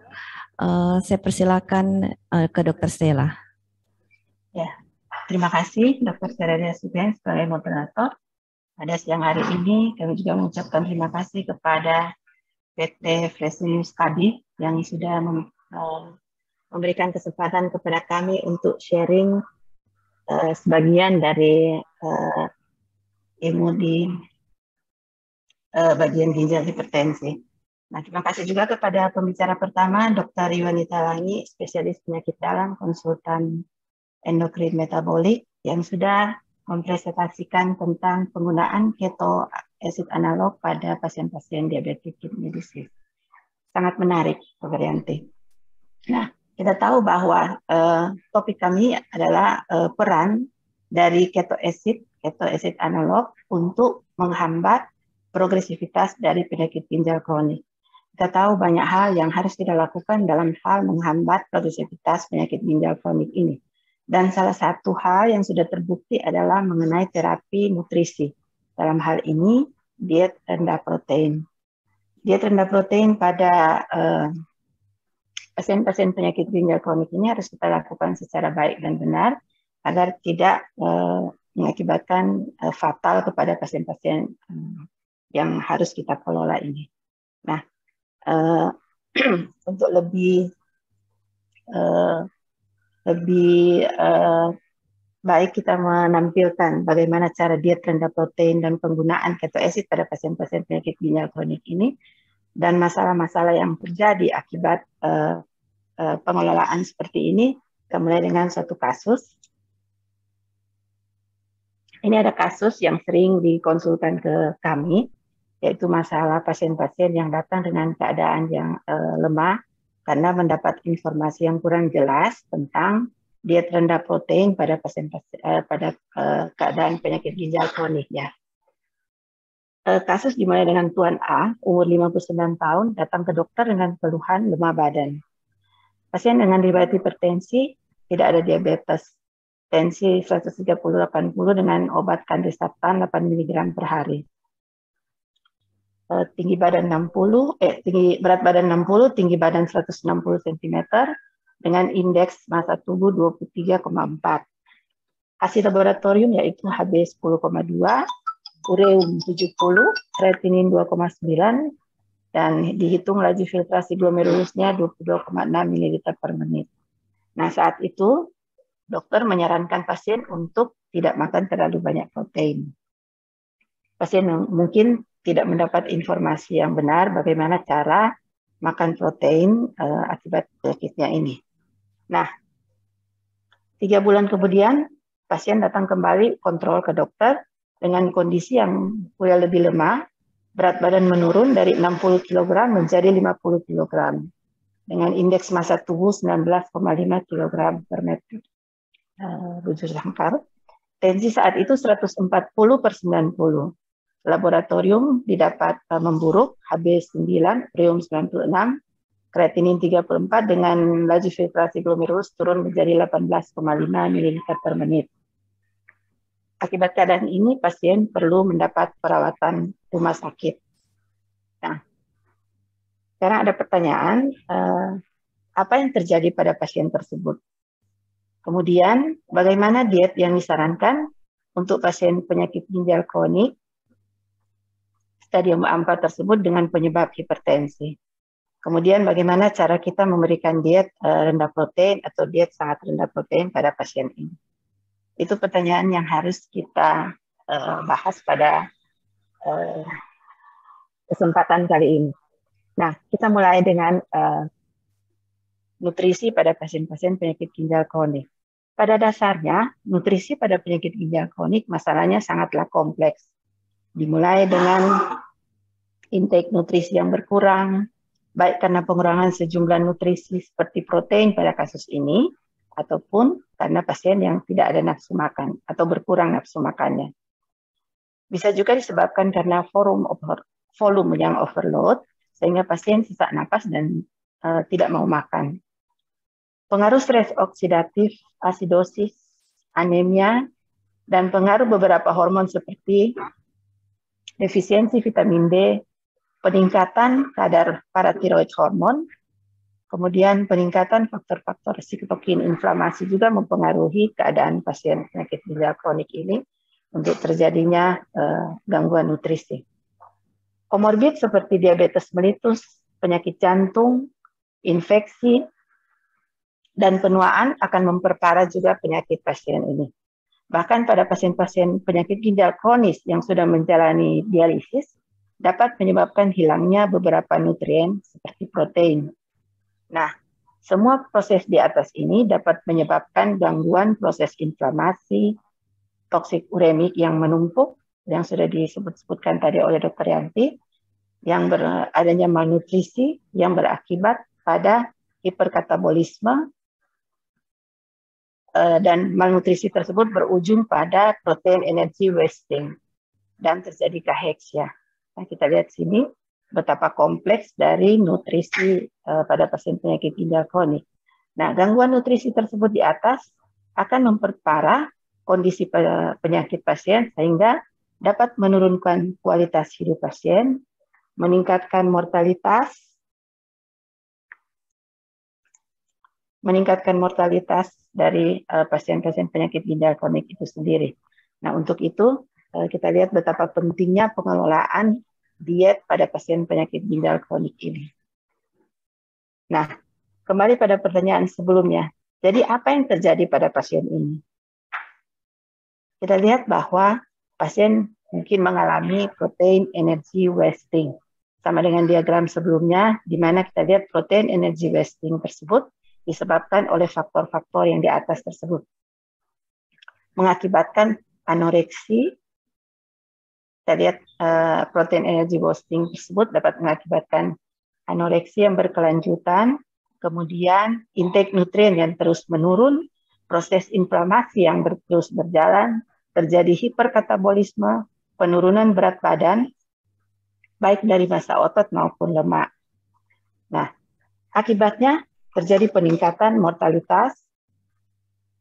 Uh, saya persilakan uh, ke Dr. Stella. Ya, terima kasih Dr. Stella Suben sebagai moderator. Pada siang hari ini kami juga mengucapkan terima kasih kepada PT Fresh News Kadif yang sudah mem, uh, memberikan kesempatan kepada kami untuk sharing uh, sebagian dari uh, ilmu di uh, bagian ginjal hipertensi. Nah, terima kasih juga kepada pembicara pertama, Dr. Yuanita Langi, spesialis penyakit dalam, konsultan endokrin metabolik, yang sudah mempresentasikan tentang penggunaan keto acid analog pada pasien-pasien diabetes kidney disease sangat menarik, Pak Varianti. Nah, kita tahu bahwa eh, topik kami adalah eh, peran dari keto acid, keto acid analog untuk menghambat progresivitas dari penyakit ginjal kronik. Kita tahu banyak hal yang harus kita lakukan dalam hal menghambat progresivitas penyakit ginjal kronik ini. Dan salah satu hal yang sudah terbukti adalah mengenai terapi nutrisi. Dalam hal ini, diet rendah protein dia rendah protein pada eh, pasien-pasien uh, penyakit ginjal kronik ini harus kita lakukan secara baik dan benar agar tidak uh, mengakibatkan uh, fatal kepada pasien-pasien yang harus kita kelola ini. Nah, untuk lebih lebih baik kita menampilkan bagaimana cara diet rendah protein dan penggunaan ketoasid pada pasien-pasien penyakit ginjal kronik ini, dan masalah-masalah yang terjadi akibat uh, uh, pengelolaan seperti ini. Kita dengan suatu kasus. Ini ada kasus yang sering dikonsulkan ke kami, yaitu masalah pasien-pasien yang datang dengan keadaan yang uh, lemah karena mendapat informasi yang kurang jelas tentang diet rendah protein pada pasien, pasien uh, pada uh, keadaan penyakit ginjal kronik ya. Eh, kasus dimulai dengan Tuan A, umur 59 tahun, datang ke dokter dengan keluhan lemah badan. Pasien dengan riwayat hipertensi tidak ada diabetes. Tensi 130-80 dengan obat kandisatan 8 mg per hari. Eh, tinggi badan 60, eh, tinggi berat badan 60, tinggi badan 160 cm dengan indeks massa tubuh 23,4. Hasil laboratorium yaitu HB 10,2, ureum 70, kreatinin 2,9, dan dihitung laju filtrasi glomerulusnya 22,6 ml per menit. Nah, saat itu dokter menyarankan pasien untuk tidak makan terlalu banyak protein. Pasien mungkin tidak mendapat informasi yang benar bagaimana cara makan protein uh, akibat penyakitnya ini. Nah, tiga bulan kemudian pasien datang kembali kontrol ke dokter dengan kondisi yang udah lebih lemah, berat badan menurun dari 60 kg menjadi 50 kg dengan indeks massa tubuh 19,5 kg per meter uh, eh, bujur sangkar. Tensi saat itu 140 per 90. Laboratorium didapat eh, memburuk HB9, prium 96, kreatinin 34 dengan laju filtrasi glomerulus turun menjadi 18,5 ml per menit. Akibat keadaan ini, pasien perlu mendapat perawatan rumah sakit. Nah, sekarang ada pertanyaan, eh, apa yang terjadi pada pasien tersebut? Kemudian, bagaimana diet yang disarankan untuk pasien penyakit ginjal kronik stadium A4 tersebut dengan penyebab hipertensi? Kemudian bagaimana cara kita memberikan diet eh, rendah protein atau diet sangat rendah protein pada pasien ini? Itu pertanyaan yang harus kita uh, bahas pada uh, kesempatan kali ini. Nah, kita mulai dengan uh, nutrisi pada pasien-pasien penyakit ginjal kronik. Pada dasarnya, nutrisi pada penyakit ginjal kronik masalahnya sangatlah kompleks. Dimulai dengan intake nutrisi yang berkurang, baik karena pengurangan sejumlah nutrisi seperti protein pada kasus ini, ataupun karena pasien yang tidak ada nafsu makan atau berkurang nafsu makannya. Bisa juga disebabkan karena forum volume yang overload, sehingga pasien sesak nafas dan uh, tidak mau makan. Pengaruh stres oksidatif, asidosis, anemia, dan pengaruh beberapa hormon seperti defisiensi vitamin D, peningkatan kadar paratiroid hormon, Kemudian peningkatan faktor-faktor sitokin inflamasi juga mempengaruhi keadaan pasien penyakit ginjal kronik ini untuk terjadinya eh, gangguan nutrisi. Komorbid seperti diabetes melitus, penyakit jantung, infeksi, dan penuaan akan memperparah juga penyakit pasien ini. Bahkan pada pasien-pasien penyakit ginjal kronis yang sudah menjalani dialisis, dapat menyebabkan hilangnya beberapa nutrien seperti protein Nah, semua proses di atas ini dapat menyebabkan gangguan proses inflamasi, toksik uremik yang menumpuk, yang sudah disebut-sebutkan tadi oleh Dokter Yanti, yang ber, adanya malnutrisi yang berakibat pada hiperkatabolisme eh, dan malnutrisi tersebut berujung pada protein energy wasting dan terjadi kaheksia. Ya. Nah, kita lihat sini betapa kompleks dari nutrisi uh, pada pasien penyakit ginjal kronik. Nah, gangguan nutrisi tersebut di atas akan memperparah kondisi penyakit pasien sehingga dapat menurunkan kualitas hidup pasien, meningkatkan mortalitas, meningkatkan mortalitas dari eh, pasien-pasien penyakit ginjal kronik itu sendiri. Nah, untuk itu eh, kita lihat betapa pentingnya pengelolaan diet pada pasien penyakit ginjal kronik ini. Nah, kembali pada pertanyaan sebelumnya. Jadi apa yang terjadi pada pasien ini? Kita lihat bahwa pasien mungkin mengalami protein energy wasting. Sama dengan diagram sebelumnya, di mana kita lihat protein energy wasting tersebut disebabkan oleh faktor-faktor yang di atas tersebut. Mengakibatkan anoreksi, kita lihat uh, protein energy wasting tersebut dapat mengakibatkan anoreksi yang berkelanjutan, kemudian intake nutrien yang terus menurun, proses inflamasi yang ber terus berjalan, terjadi hiperkatabolisme, penurunan berat badan, baik dari masa otot maupun lemak. Nah, akibatnya terjadi peningkatan mortalitas,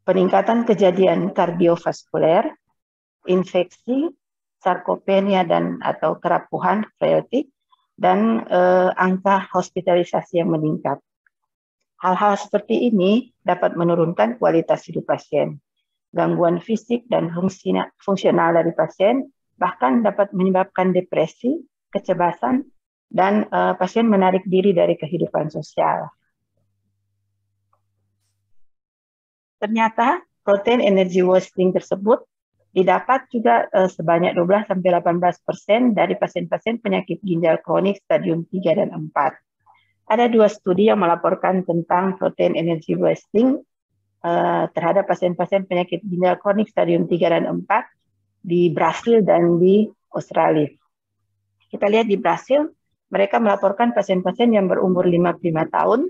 peningkatan kejadian kardiovaskuler, infeksi, sarkopenia dan atau kerapuhan freotik dan eh, angka hospitalisasi yang meningkat. Hal-hal seperti ini dapat menurunkan kualitas hidup pasien. Gangguan fisik dan fungsional dari pasien bahkan dapat menyebabkan depresi, kecebasan dan eh, pasien menarik diri dari kehidupan sosial. Ternyata protein energy wasting tersebut didapat juga uh, sebanyak 12 sampai 18 persen dari pasien-pasien penyakit ginjal kronik stadium 3 dan 4. Ada dua studi yang melaporkan tentang protein energy wasting uh, terhadap pasien-pasien penyakit ginjal kronik stadium 3 dan 4 di Brasil dan di Australia. Kita lihat di Brasil, mereka melaporkan pasien-pasien yang berumur 55 tahun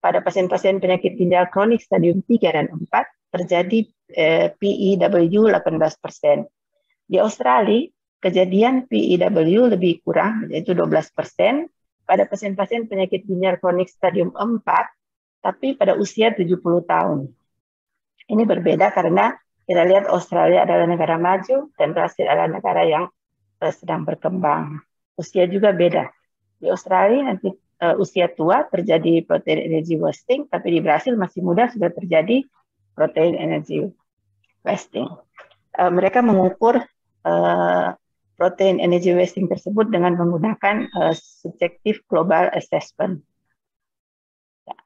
pada pasien-pasien penyakit ginjal kronik stadium 3 dan 4 terjadi eh, PEW 18 persen. Di Australia, kejadian PEW lebih kurang, yaitu 12 persen, pada pasien-pasien penyakit ginjal kronik stadium 4, tapi pada usia 70 tahun. Ini berbeda karena kita lihat Australia adalah negara maju dan Brasil adalah negara yang eh, sedang berkembang. Usia juga beda. Di Australia nanti uh, usia tua terjadi protein energy wasting, tapi di Brasil masih muda sudah terjadi protein energy wasting. Uh, mereka mengukur uh, protein energy wasting tersebut dengan menggunakan uh, eh, subjective global assessment. Ya.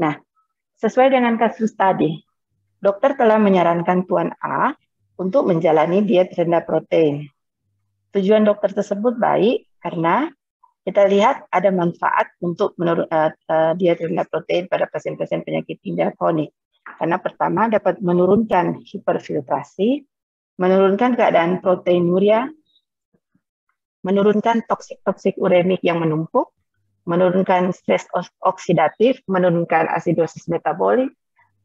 Nah, sesuai dengan kasus tadi, dokter telah menyarankan Tuan A untuk menjalani diet rendah protein. Tujuan dokter tersebut baik karena kita lihat ada manfaat untuk menurut uh, dia terhadap protein pada pasien-pasien penyakit ginjal kronik. Karena pertama dapat menurunkan hiperfiltrasi, menurunkan keadaan proteinuria, menurunkan toksik-toksik uremik yang menumpuk, menurunkan stres oksidatif, menurunkan asidosis metabolik,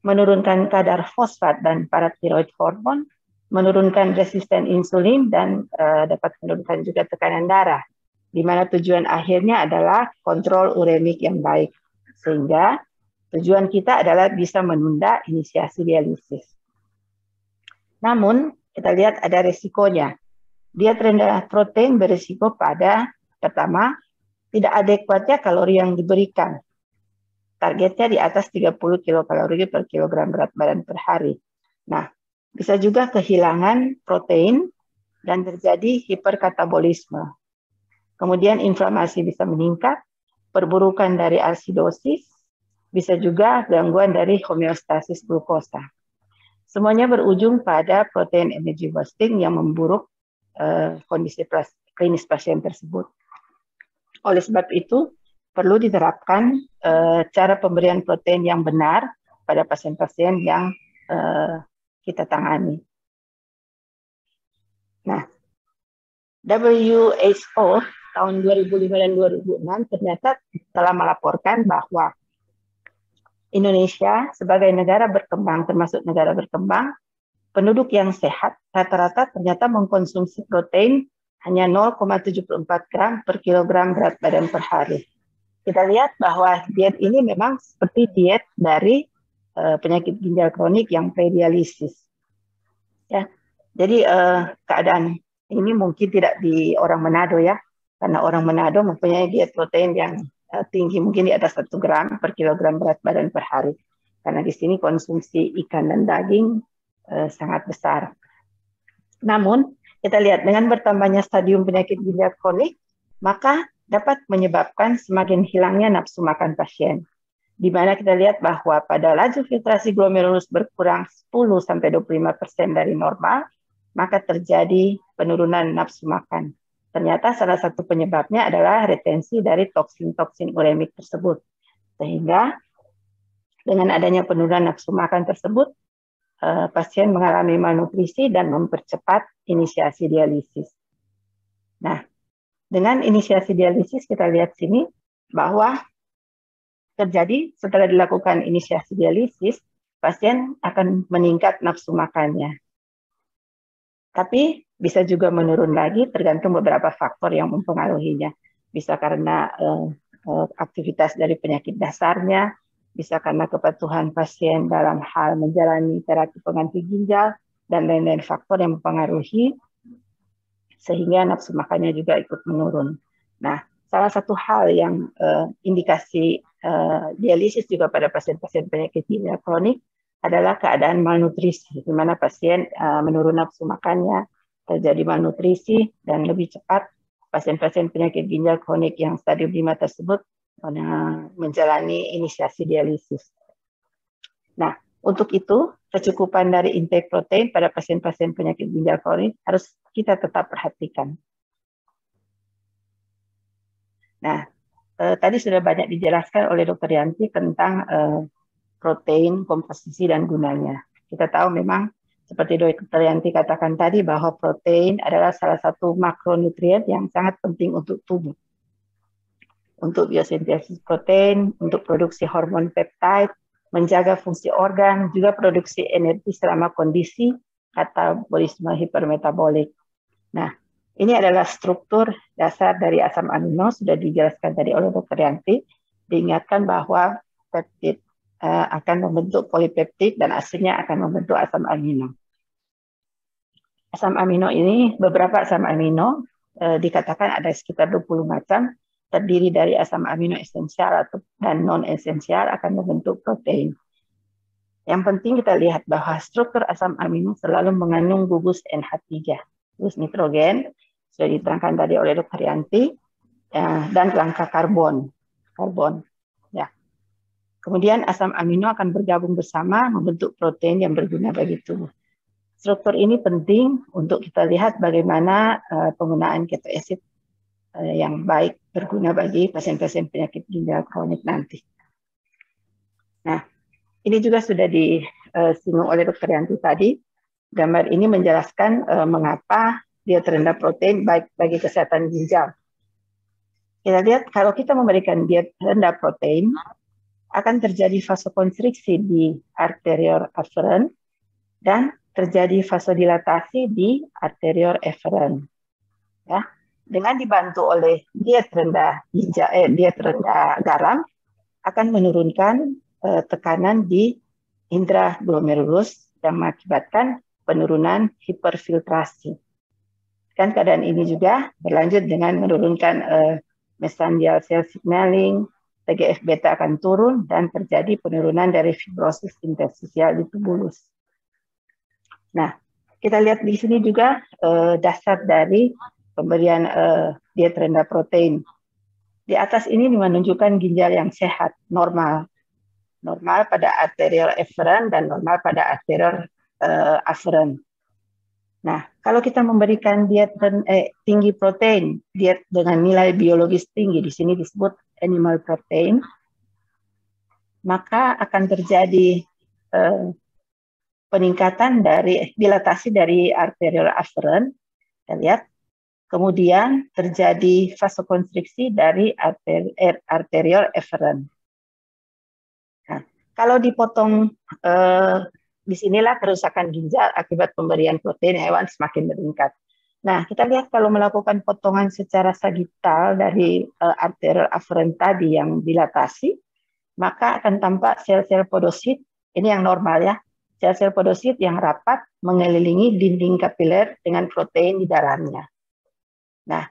menurunkan kadar fosfat dan paratiroid hormon, menurunkan resisten insulin dan uh, dapat menurunkan juga tekanan darah di mana tujuan akhirnya adalah kontrol uremik yang baik. Sehingga tujuan kita adalah bisa menunda inisiasi dialisis. Namun, kita lihat ada resikonya. Dia rendah protein berisiko pada pertama, tidak adekuatnya kalori yang diberikan. Targetnya di atas 30 kilokalori per kilogram berat badan per hari. Nah, bisa juga kehilangan protein dan terjadi hiperkatabolisme. Kemudian inflamasi bisa meningkat, perburukan dari asidosis, bisa juga gangguan dari homeostasis glukosa. Semuanya berujung pada protein energy wasting yang memburuk eh, kondisi plas, klinis pasien tersebut. Oleh sebab itu, perlu diterapkan eh, cara pemberian protein yang benar pada pasien-pasien yang eh, kita tangani. Nah, WHO tahun 2005 dan 2006 ternyata telah melaporkan bahwa Indonesia sebagai negara berkembang termasuk negara berkembang penduduk yang sehat rata-rata ternyata mengkonsumsi protein hanya 0,74 gram per kilogram berat badan per hari. Kita lihat bahwa diet ini memang seperti diet dari uh, penyakit ginjal kronik yang predialisis. Ya, jadi uh, keadaan ini mungkin tidak di orang Manado ya, karena orang Manado mempunyai diet protein yang eh, tinggi, mungkin di atas 1 gram per kilogram berat badan per hari. Karena di sini konsumsi ikan dan daging eh, sangat besar. Namun, kita lihat dengan bertambahnya stadium penyakit ginjal kronik, maka dapat menyebabkan semakin hilangnya nafsu makan pasien. Di mana kita lihat bahwa pada laju filtrasi glomerulus berkurang 10-25% dari normal, maka terjadi penurunan nafsu makan. Ternyata salah satu penyebabnya adalah retensi dari toksin-toksin uremik tersebut. Sehingga dengan adanya penurunan nafsu makan tersebut, eh, pasien mengalami malnutrisi dan mempercepat inisiasi dialisis. Nah, dengan inisiasi dialisis kita lihat sini bahwa terjadi setelah dilakukan inisiasi dialisis, pasien akan meningkat nafsu makannya. Tapi bisa juga menurun lagi tergantung beberapa faktor yang mempengaruhinya. Bisa karena eh, eh, aktivitas dari penyakit dasarnya, bisa karena kepatuhan pasien dalam hal menjalani terapi pengganti ginjal dan lain-lain faktor yang mempengaruhi sehingga nafsu makannya juga ikut menurun. Nah, salah satu hal yang eh, indikasi eh, dialisis juga pada pasien-pasien penyakit ginjal kronik adalah keadaan malnutrisi, di mana pasien uh, menurun nafsu makannya, terjadi malnutrisi dan lebih cepat pasien-pasien penyakit ginjal kronik yang stadium 5 tersebut eh, menjalani inisiasi dialisis. Nah, untuk itu, kecukupan dari intake protein pada pasien-pasien penyakit ginjal kronik harus kita tetap perhatikan. Nah, eh, tadi sudah banyak dijelaskan oleh Dr. Yanti tentang eh, protein, komposisi, dan gunanya. Kita tahu memang seperti Dr. Yanti katakan tadi bahwa protein adalah salah satu makronutrien yang sangat penting untuk tubuh. Untuk biosintesis protein, untuk produksi hormon peptide, menjaga fungsi organ, juga produksi energi selama kondisi katabolisme hipermetabolik. Nah, ini adalah struktur dasar dari asam amino sudah dijelaskan tadi oleh dokter Yanti. Diingatkan bahwa peptid eh, akan membentuk polipeptid dan aslinya akan membentuk asam amino asam amino ini beberapa asam amino eh, dikatakan ada sekitar 20 macam terdiri dari asam amino esensial atau dan non esensial akan membentuk protein. Yang penting kita lihat bahwa struktur asam amino selalu mengandung gugus NH3, gugus nitrogen, sudah diterangkan tadi oleh Dr. Yanti, ya, dan langkah karbon. karbon ya. Kemudian asam amino akan bergabung bersama membentuk protein yang berguna bagi tubuh struktur ini penting untuk kita lihat bagaimana uh, penggunaan ketoacid uh, eh, yang baik berguna bagi pasien-pasien penyakit ginjal kronik nanti. Nah, ini juga sudah disinggung eh, oleh Dr. Yanti tadi. Gambar ini menjelaskan uh, mengapa dia terendah protein baik bagi kesehatan ginjal. Kita lihat kalau kita memberikan diet rendah protein, akan terjadi vasokonstriksi di arterior afferent dan terjadi vasodilatasi di arterior efferent. Ya, dengan dibantu oleh diet rendah eh, diet rendah garam akan menurunkan eh, tekanan di indra glomerulus yang mengakibatkan penurunan hiperfiltrasi. Dan keadaan ini juga berlanjut dengan menurunkan eh, mesangial cell signaling, TGF-beta akan turun dan terjadi penurunan dari fibrosis interstisial ya, di tubulus. Nah, kita lihat di sini juga eh, dasar dari pemberian eh, diet rendah protein. Di atas ini menunjukkan ginjal yang sehat, normal. Normal pada arterial efferent dan normal pada arterial eh, afferent. Nah, kalau kita memberikan diet eh, tinggi protein, diet dengan nilai biologis tinggi, di sini disebut animal protein, maka akan terjadi eh, peningkatan dari dilatasi dari arteriol afferent, kita lihat. Kemudian terjadi vasokonstriksi dari arteri, er, arteriol efferent. Nah, kalau dipotong eh, disinilah kerusakan ginjal akibat pemberian protein hewan semakin meningkat. Nah, kita lihat kalau melakukan potongan secara sagital dari uh, eh, arteriol afferent tadi yang dilatasi, maka akan tampak sel-sel podosit, ini yang normal ya, sel-sel podosit yang rapat mengelilingi dinding kapiler dengan protein di dalamnya. Nah,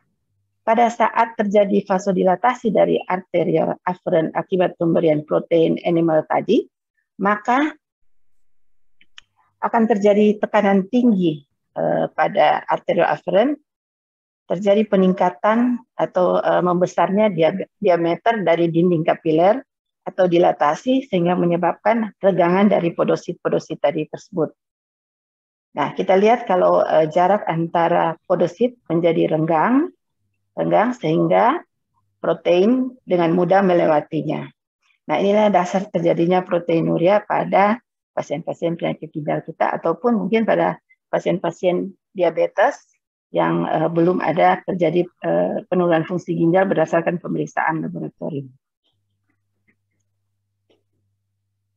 pada saat terjadi vasodilatasi dari arterial afferent akibat pemberian protein animal tadi, maka akan terjadi tekanan tinggi eh, pada arterial afferent, terjadi peningkatan atau eh, membesarnya diameter dari dinding kapiler atau dilatasi sehingga menyebabkan regangan dari podosit-podosit tadi tersebut. Nah, kita lihat kalau uh, jarak antara podosit menjadi renggang, renggang sehingga protein dengan mudah melewatinya. Nah, inilah dasar terjadinya proteinuria pada pasien-pasien penyakit ginjal kita ataupun mungkin pada pasien-pasien diabetes yang uh, belum ada terjadi uh, penurunan fungsi ginjal berdasarkan pemeriksaan laboratorium.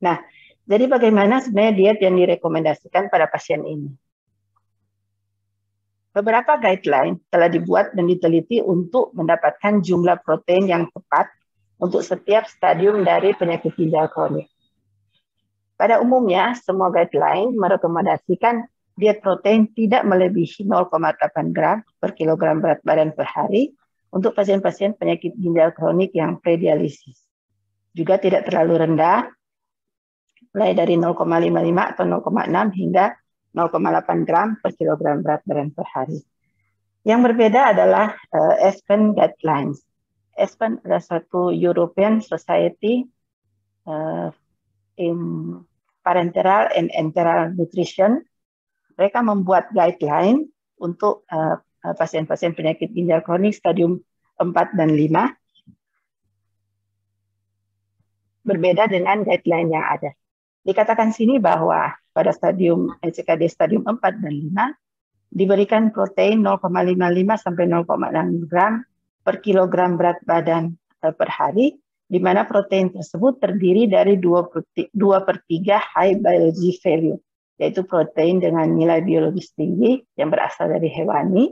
Nah, jadi bagaimana sebenarnya diet yang direkomendasikan pada pasien ini? Beberapa guideline telah dibuat dan diteliti untuk mendapatkan jumlah protein yang tepat untuk setiap stadium dari penyakit ginjal kronik. Pada umumnya, semua guideline merekomendasikan diet protein tidak melebihi 0,8 gram per kilogram berat badan per hari untuk pasien-pasien penyakit ginjal kronik yang predialisis. Juga tidak terlalu rendah mulai dari 0,55 atau 0,6 hingga 0,8 gram per kilogram berat badan per hari. Yang berbeda adalah uh, Aspen Guidelines. Aspen adalah satu European Society uh, in Parenteral and Enteral Nutrition. Mereka membuat guideline untuk pasien eh, pasien-pasien penyakit ginjal kronik stadium 4 dan 5. Berbeda dengan guideline yang ada Dikatakan sini bahwa pada stadium LCKD stadium 4 dan 5 diberikan protein 0,55 sampai 0,6 gram per kilogram berat badan eh, per hari, di mana protein tersebut terdiri dari 2 per, 2 per 3 high biology value, yaitu protein dengan nilai biologis tinggi yang berasal dari hewani,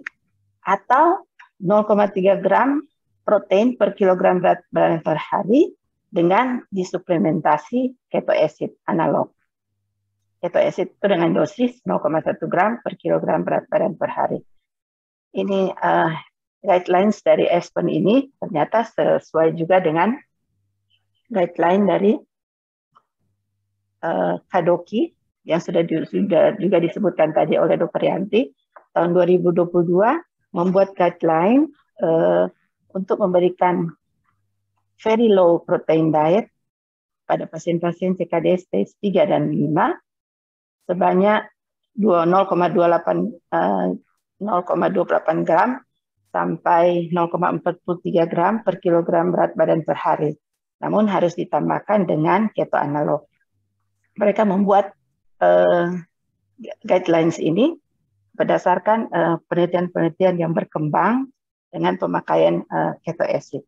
atau 0,3 gram protein per kilogram berat badan per hari dengan disuplementasi ketoasid analog. Ketoasid itu dengan dosis 0,1 gram per kilogram berat badan per hari. Ini uh, guidelines dari ESPEN ini ternyata sesuai juga dengan guideline dari uh, Kadoki yang sudah, di, sudah juga disebutkan tadi oleh Dr. Yanti tahun 2022 membuat guideline uh, untuk memberikan very low protein diet pada pasien-pasien CKD stage 3 dan 5 sebanyak 0,28 0,28 eh, gram sampai 0,43 gram per kilogram berat badan per hari. Namun harus ditambahkan dengan keto analog. Mereka membuat uh, guidelines ini berdasarkan eh, penelitian-penelitian uh, yang berkembang dengan pemakaian uh, keto acid.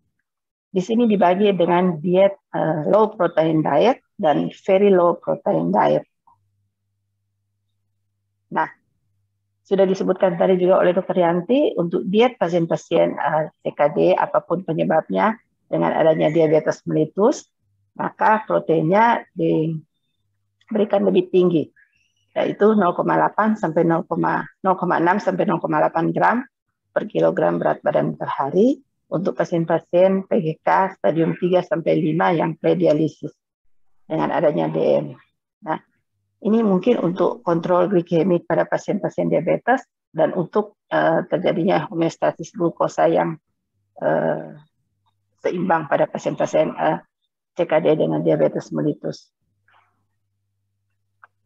Di sini dibagi dengan diet uh, low protein diet dan very low protein diet. Nah, sudah disebutkan tadi juga oleh Dr. Yanti untuk diet pasien-pasien uh, eh, CKD apapun penyebabnya dengan adanya diabetes melitus, maka proteinnya diberikan lebih tinggi yaitu 0,8 sampai 0,6 sampai 0,8 gram per kilogram berat badan per hari untuk pasien-pasien PGK stadium 3 sampai 5 yang predialisis dengan adanya DM. Nah, ini mungkin untuk kontrol glikemik pada pasien-pasien diabetes dan untuk uh, terjadinya homeostasis glukosa yang uh, seimbang pada pasien-pasien uh, eh, CKD dengan diabetes mellitus.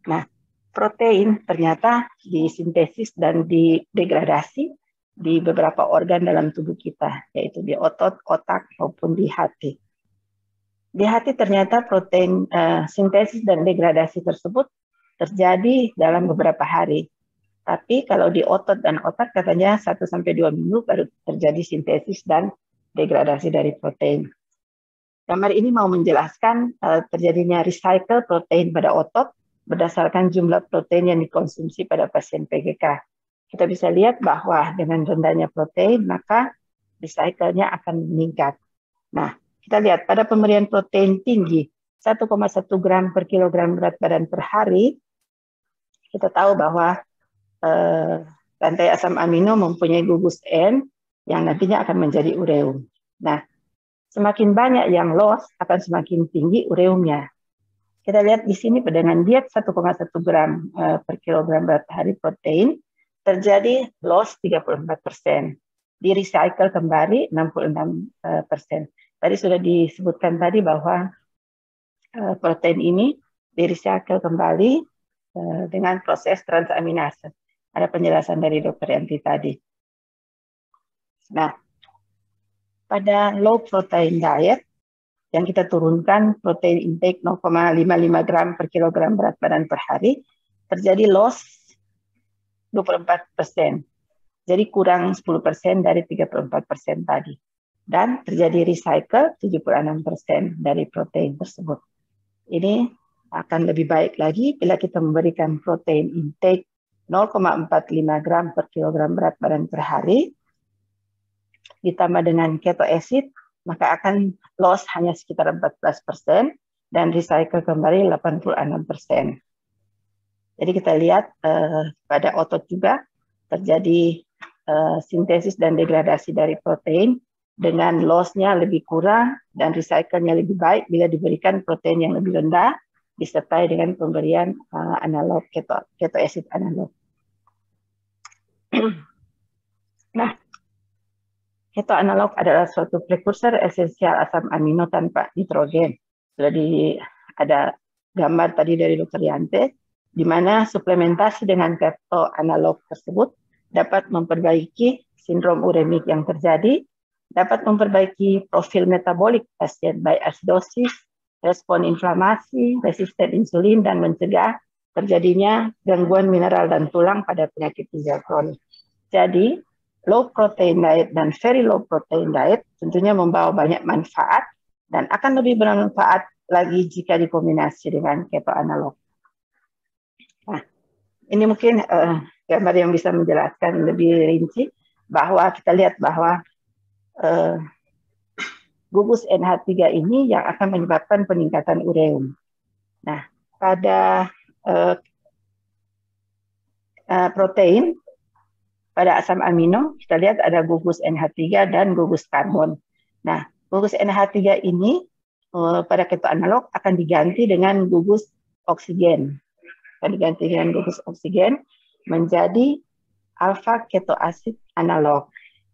Nah, protein ternyata disintesis dan didegradasi di beberapa organ dalam tubuh kita, yaitu di otot, otak, maupun di hati. Di hati ternyata protein uh, sintesis dan degradasi tersebut terjadi dalam beberapa hari. Tapi kalau di otot dan otak katanya 1 2 minggu baru terjadi sintesis dan degradasi dari protein. Gambar ini mau menjelaskan uh, terjadinya recycle protein pada otot berdasarkan jumlah protein yang dikonsumsi pada pasien PGK kita bisa lihat bahwa dengan rendahnya protein maka recycle-nya akan meningkat. Nah, kita lihat pada pemberian protein tinggi 1,1 gram per kilogram berat badan per hari, kita tahu bahwa eh, asam amino mempunyai gugus N yang nantinya akan menjadi ureum. Nah, semakin banyak yang loss akan semakin tinggi ureumnya. Kita lihat di sini dengan diet 1,1 gram eh, per kilogram berat hari protein, terjadi loss 34 persen, di recycle kembali 66 eh, persen. Tadi sudah disebutkan tadi bahwa eh, protein ini di recycle kembali eh, dengan proses transaminase. Ada penjelasan dari dokter Yanti tadi. Nah, pada low protein diet yang kita turunkan protein intake 0,55 gram per kilogram berat badan per hari terjadi loss 24 persen. Jadi kurang 10 persen dari 34 persen tadi. Dan terjadi recycle 76 persen dari protein tersebut. Ini akan lebih baik lagi bila kita memberikan protein intake 0,45 gram per kilogram berat badan per hari, ditambah dengan keto acid, maka akan loss hanya sekitar 14 persen, dan recycle kembali 86 persen. Jadi kita lihat eh, pada otot juga terjadi eh, sintesis dan degradasi dari protein dengan loss-nya lebih kurang dan recycle-nya lebih baik bila diberikan protein yang lebih rendah disertai dengan pemberian uh, analog keto, keto acid analog. nah, keto analog adalah suatu prekursor esensial asam amino tanpa nitrogen. Sudah ada gambar tadi dari Dr. Yante di mana suplementasi dengan keto analog tersebut dapat memperbaiki sindrom uremik yang terjadi, dapat memperbaiki profil metabolik pasien baik asidosis, respon inflamasi, resisten insulin, dan mencegah terjadinya gangguan mineral dan tulang pada penyakit ginjal kronik. Jadi, low protein diet dan very low protein diet tentunya membawa banyak manfaat dan akan lebih bermanfaat lagi jika dikombinasi dengan keto analog. Ini mungkin uh, gambar yang bisa menjelaskan lebih rinci bahwa kita lihat bahwa uh, gugus NH3 ini yang akan menyebabkan peningkatan ureum. Nah, pada uh, uh, protein, pada asam amino, kita lihat ada gugus NH3 dan gugus karbon. Nah, gugus NH3 ini uh, pada analog akan diganti dengan gugus oksigen pergantian gugus oksigen menjadi alfa ketoasid analog.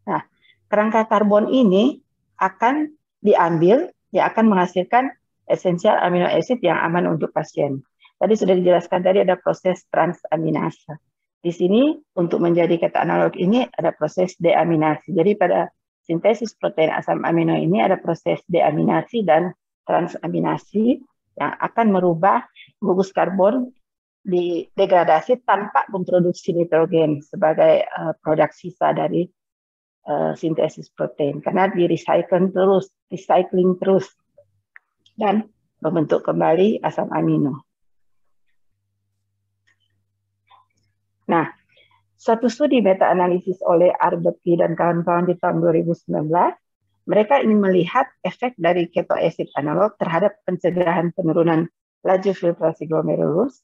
Nah, kerangka karbon ini akan diambil, yang akan menghasilkan esensial amino acid yang aman untuk pasien. Tadi sudah dijelaskan tadi ada proses transaminase. Di sini untuk menjadi kata analog ini ada proses deaminasi. Jadi pada sintesis protein asam amino ini ada proses deaminasi dan transaminasi yang akan merubah gugus karbon Didegradasi tanpa memproduksi nitrogen sebagai uh, produk sisa dari uh, sintesis protein karena di recycle terus, recycling terus dan membentuk kembali asam amino. Nah, satu studi meta-analisis oleh Arbetki dan kawan-kawan di tahun 2019, mereka ingin melihat efek dari keto acid analog terhadap pencegahan penurunan laju filtrasi glomerulus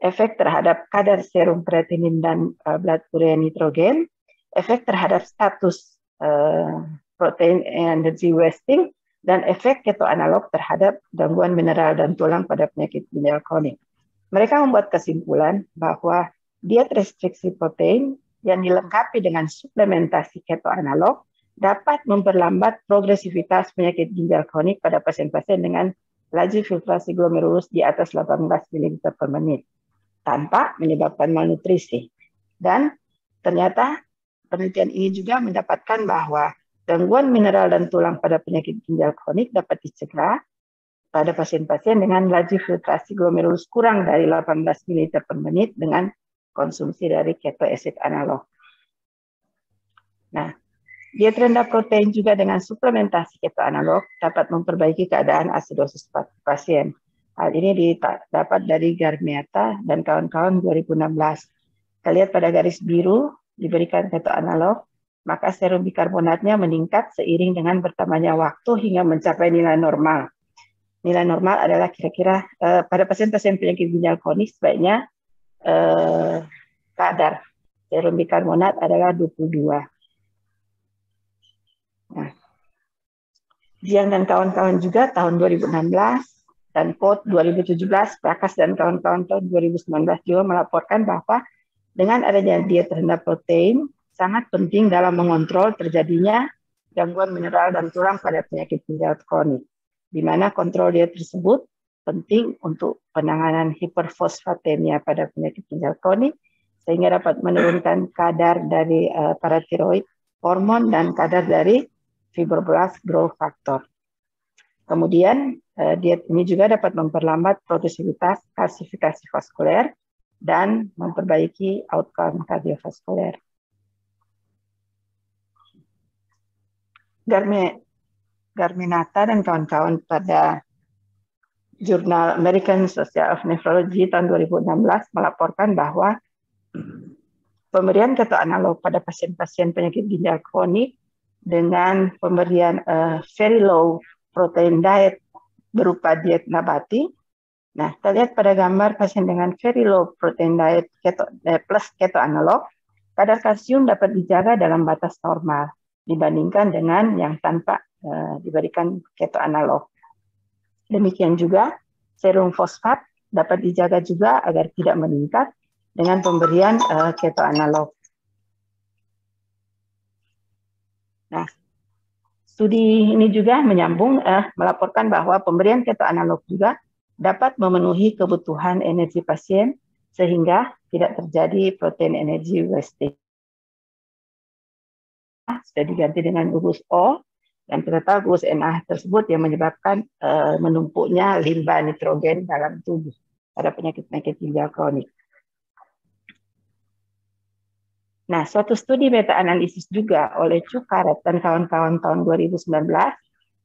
efek terhadap kadar serum kreatinin dan uh, blood urea nitrogen, efek terhadap status uh, protein energy wasting, dan efek ketoanalog terhadap gangguan mineral dan tulang pada penyakit ginjal kronik. Mereka membuat kesimpulan bahwa diet restriksi protein yang dilengkapi dengan suplementasi ketoanalog dapat memperlambat progresivitas penyakit ginjal kronik pada pasien-pasien dengan laju filtrasi glomerulus di atas 18 ml per menit tanpa menyebabkan malnutrisi. Dan ternyata penelitian ini juga mendapatkan bahwa gangguan mineral dan tulang pada penyakit ginjal kronik dapat dicegah pada pasien-pasien dengan laju filtrasi glomerulus kurang dari 18 ml per menit dengan konsumsi dari acid analog. Nah, diet rendah protein juga dengan suplementasi keto analog dapat memperbaiki keadaan asidosis pasien. Hal ini didapat dari Garmiata dan kawan-kawan 2016. Kita lihat pada garis biru, diberikan keto analog, maka serum bikarbonatnya meningkat seiring dengan bertambahnya waktu hingga mencapai nilai normal. Nilai normal adalah kira-kira uh, pada pasien-pasien penyakit ginjal kronis sebaiknya uh, kadar serum bikarbonat adalah 22. Nah, Jiang dan kawan-kawan juga tahun 2016 dan Code 2017, Prakas dan kawan-kawan tahun 2019 juga melaporkan bahwa dengan adanya diet rendah protein sangat penting dalam mengontrol terjadinya gangguan mineral dan tulang pada penyakit ginjal kronik, di mana kontrol diet tersebut penting untuk penanganan hiperfosfatemia pada penyakit ginjal kronik sehingga dapat menurunkan kadar dari uh, paratiroid hormon dan kadar dari fibroblast growth factor. Kemudian eh, diet ini juga dapat memperlambat progresivitas kalsifikasi vaskuler dan memperbaiki outcome kardiovaskuler. Garminata dan kawan-kawan pada jurnal American Society of Nephrology tahun 2016 melaporkan bahwa pemberian analog pada pasien-pasien penyakit ginjal kronik dengan pemberian uh, very low protein diet berupa diet nabati. Nah, kita lihat pada gambar pasien dengan very low protein diet keto, eh, plus keto analog, kadar kalsium dapat dijaga dalam batas normal dibandingkan dengan yang tanpa eh, diberikan keto analog. Demikian juga serum fosfat dapat dijaga juga agar tidak meningkat dengan pemberian eh, keto analog. Nah, Studi ini juga menyambung eh, melaporkan bahwa pemberian keto analog juga dapat memenuhi kebutuhan energi pasien sehingga tidak terjadi protein energi wasting. Sudah diganti dengan gugus O dan ternyata gugus NA tersebut yang menyebabkan eh, menumpuknya limbah nitrogen dalam tubuh pada penyakit-penyakit ginjal kronik. Nah, suatu studi meta-analisis juga oleh Cukaret dan kawan-kawan tahun 2019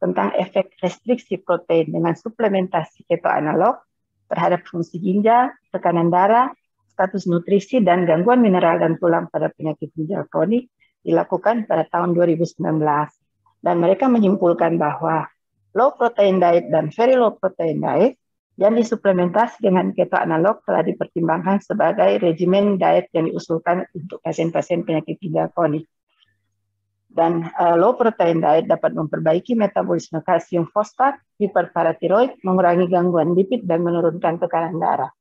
tentang efek restriksi protein dengan suplementasi keto analog terhadap fungsi ginjal, tekanan darah, status nutrisi, dan gangguan mineral dan tulang pada penyakit ginjal kronik dilakukan pada tahun 2019. Dan mereka menyimpulkan bahwa low protein diet dan very low protein diet dan disuplementasi dengan keto analog telah dipertimbangkan sebagai regimen diet yang diusulkan untuk pasien-pasien penyakit ginjal kronik. Dan uh, low protein diet dapat memperbaiki metabolisme kalsium fosfat, hiperparatiroid, mengurangi gangguan lipid, dan menurunkan tekanan darah.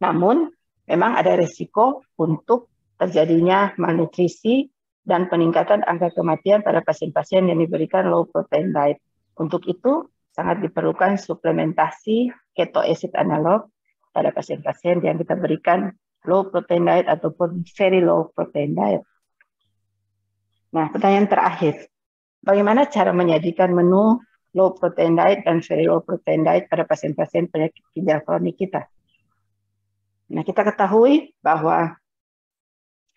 Namun, memang ada resiko untuk terjadinya malnutrisi dan peningkatan angka kematian pada pasien-pasien yang diberikan low protein diet. Untuk itu, sangat diperlukan suplementasi keto acid analog pada pasien-pasien yang kita berikan low protein diet ataupun very low protein diet. Nah, pertanyaan terakhir, bagaimana cara menyajikan menu low protein diet dan very low protein diet pada pasien-pasien penyakit ginjal kronik kita. Nah, kita ketahui bahwa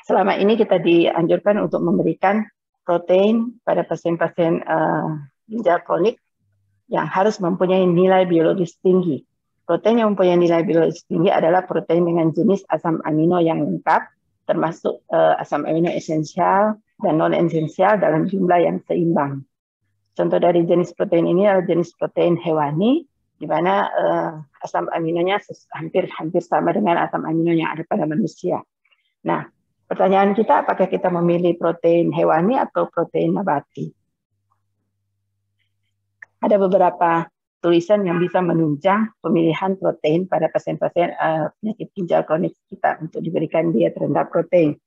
selama ini kita dianjurkan untuk memberikan protein pada pasien-pasien uh, ginjal kronik yang harus mempunyai nilai biologis tinggi. Protein yang mempunyai nilai biologis tinggi adalah protein dengan jenis asam amino yang lengkap, termasuk uh, asam amino esensial dan non-esensial dalam jumlah yang seimbang. Contoh dari jenis protein ini adalah jenis protein hewani, di mana uh, asam aminonya hampir-hampir sama dengan asam amino yang ada pada manusia. Nah, pertanyaan kita apakah kita memilih protein hewani atau protein nabati? ada beberapa tulisan yang bisa menunjang pemilihan protein pada pasien-pasien uh, penyakit ginjal kronik kita untuk diberikan diet rendah protein.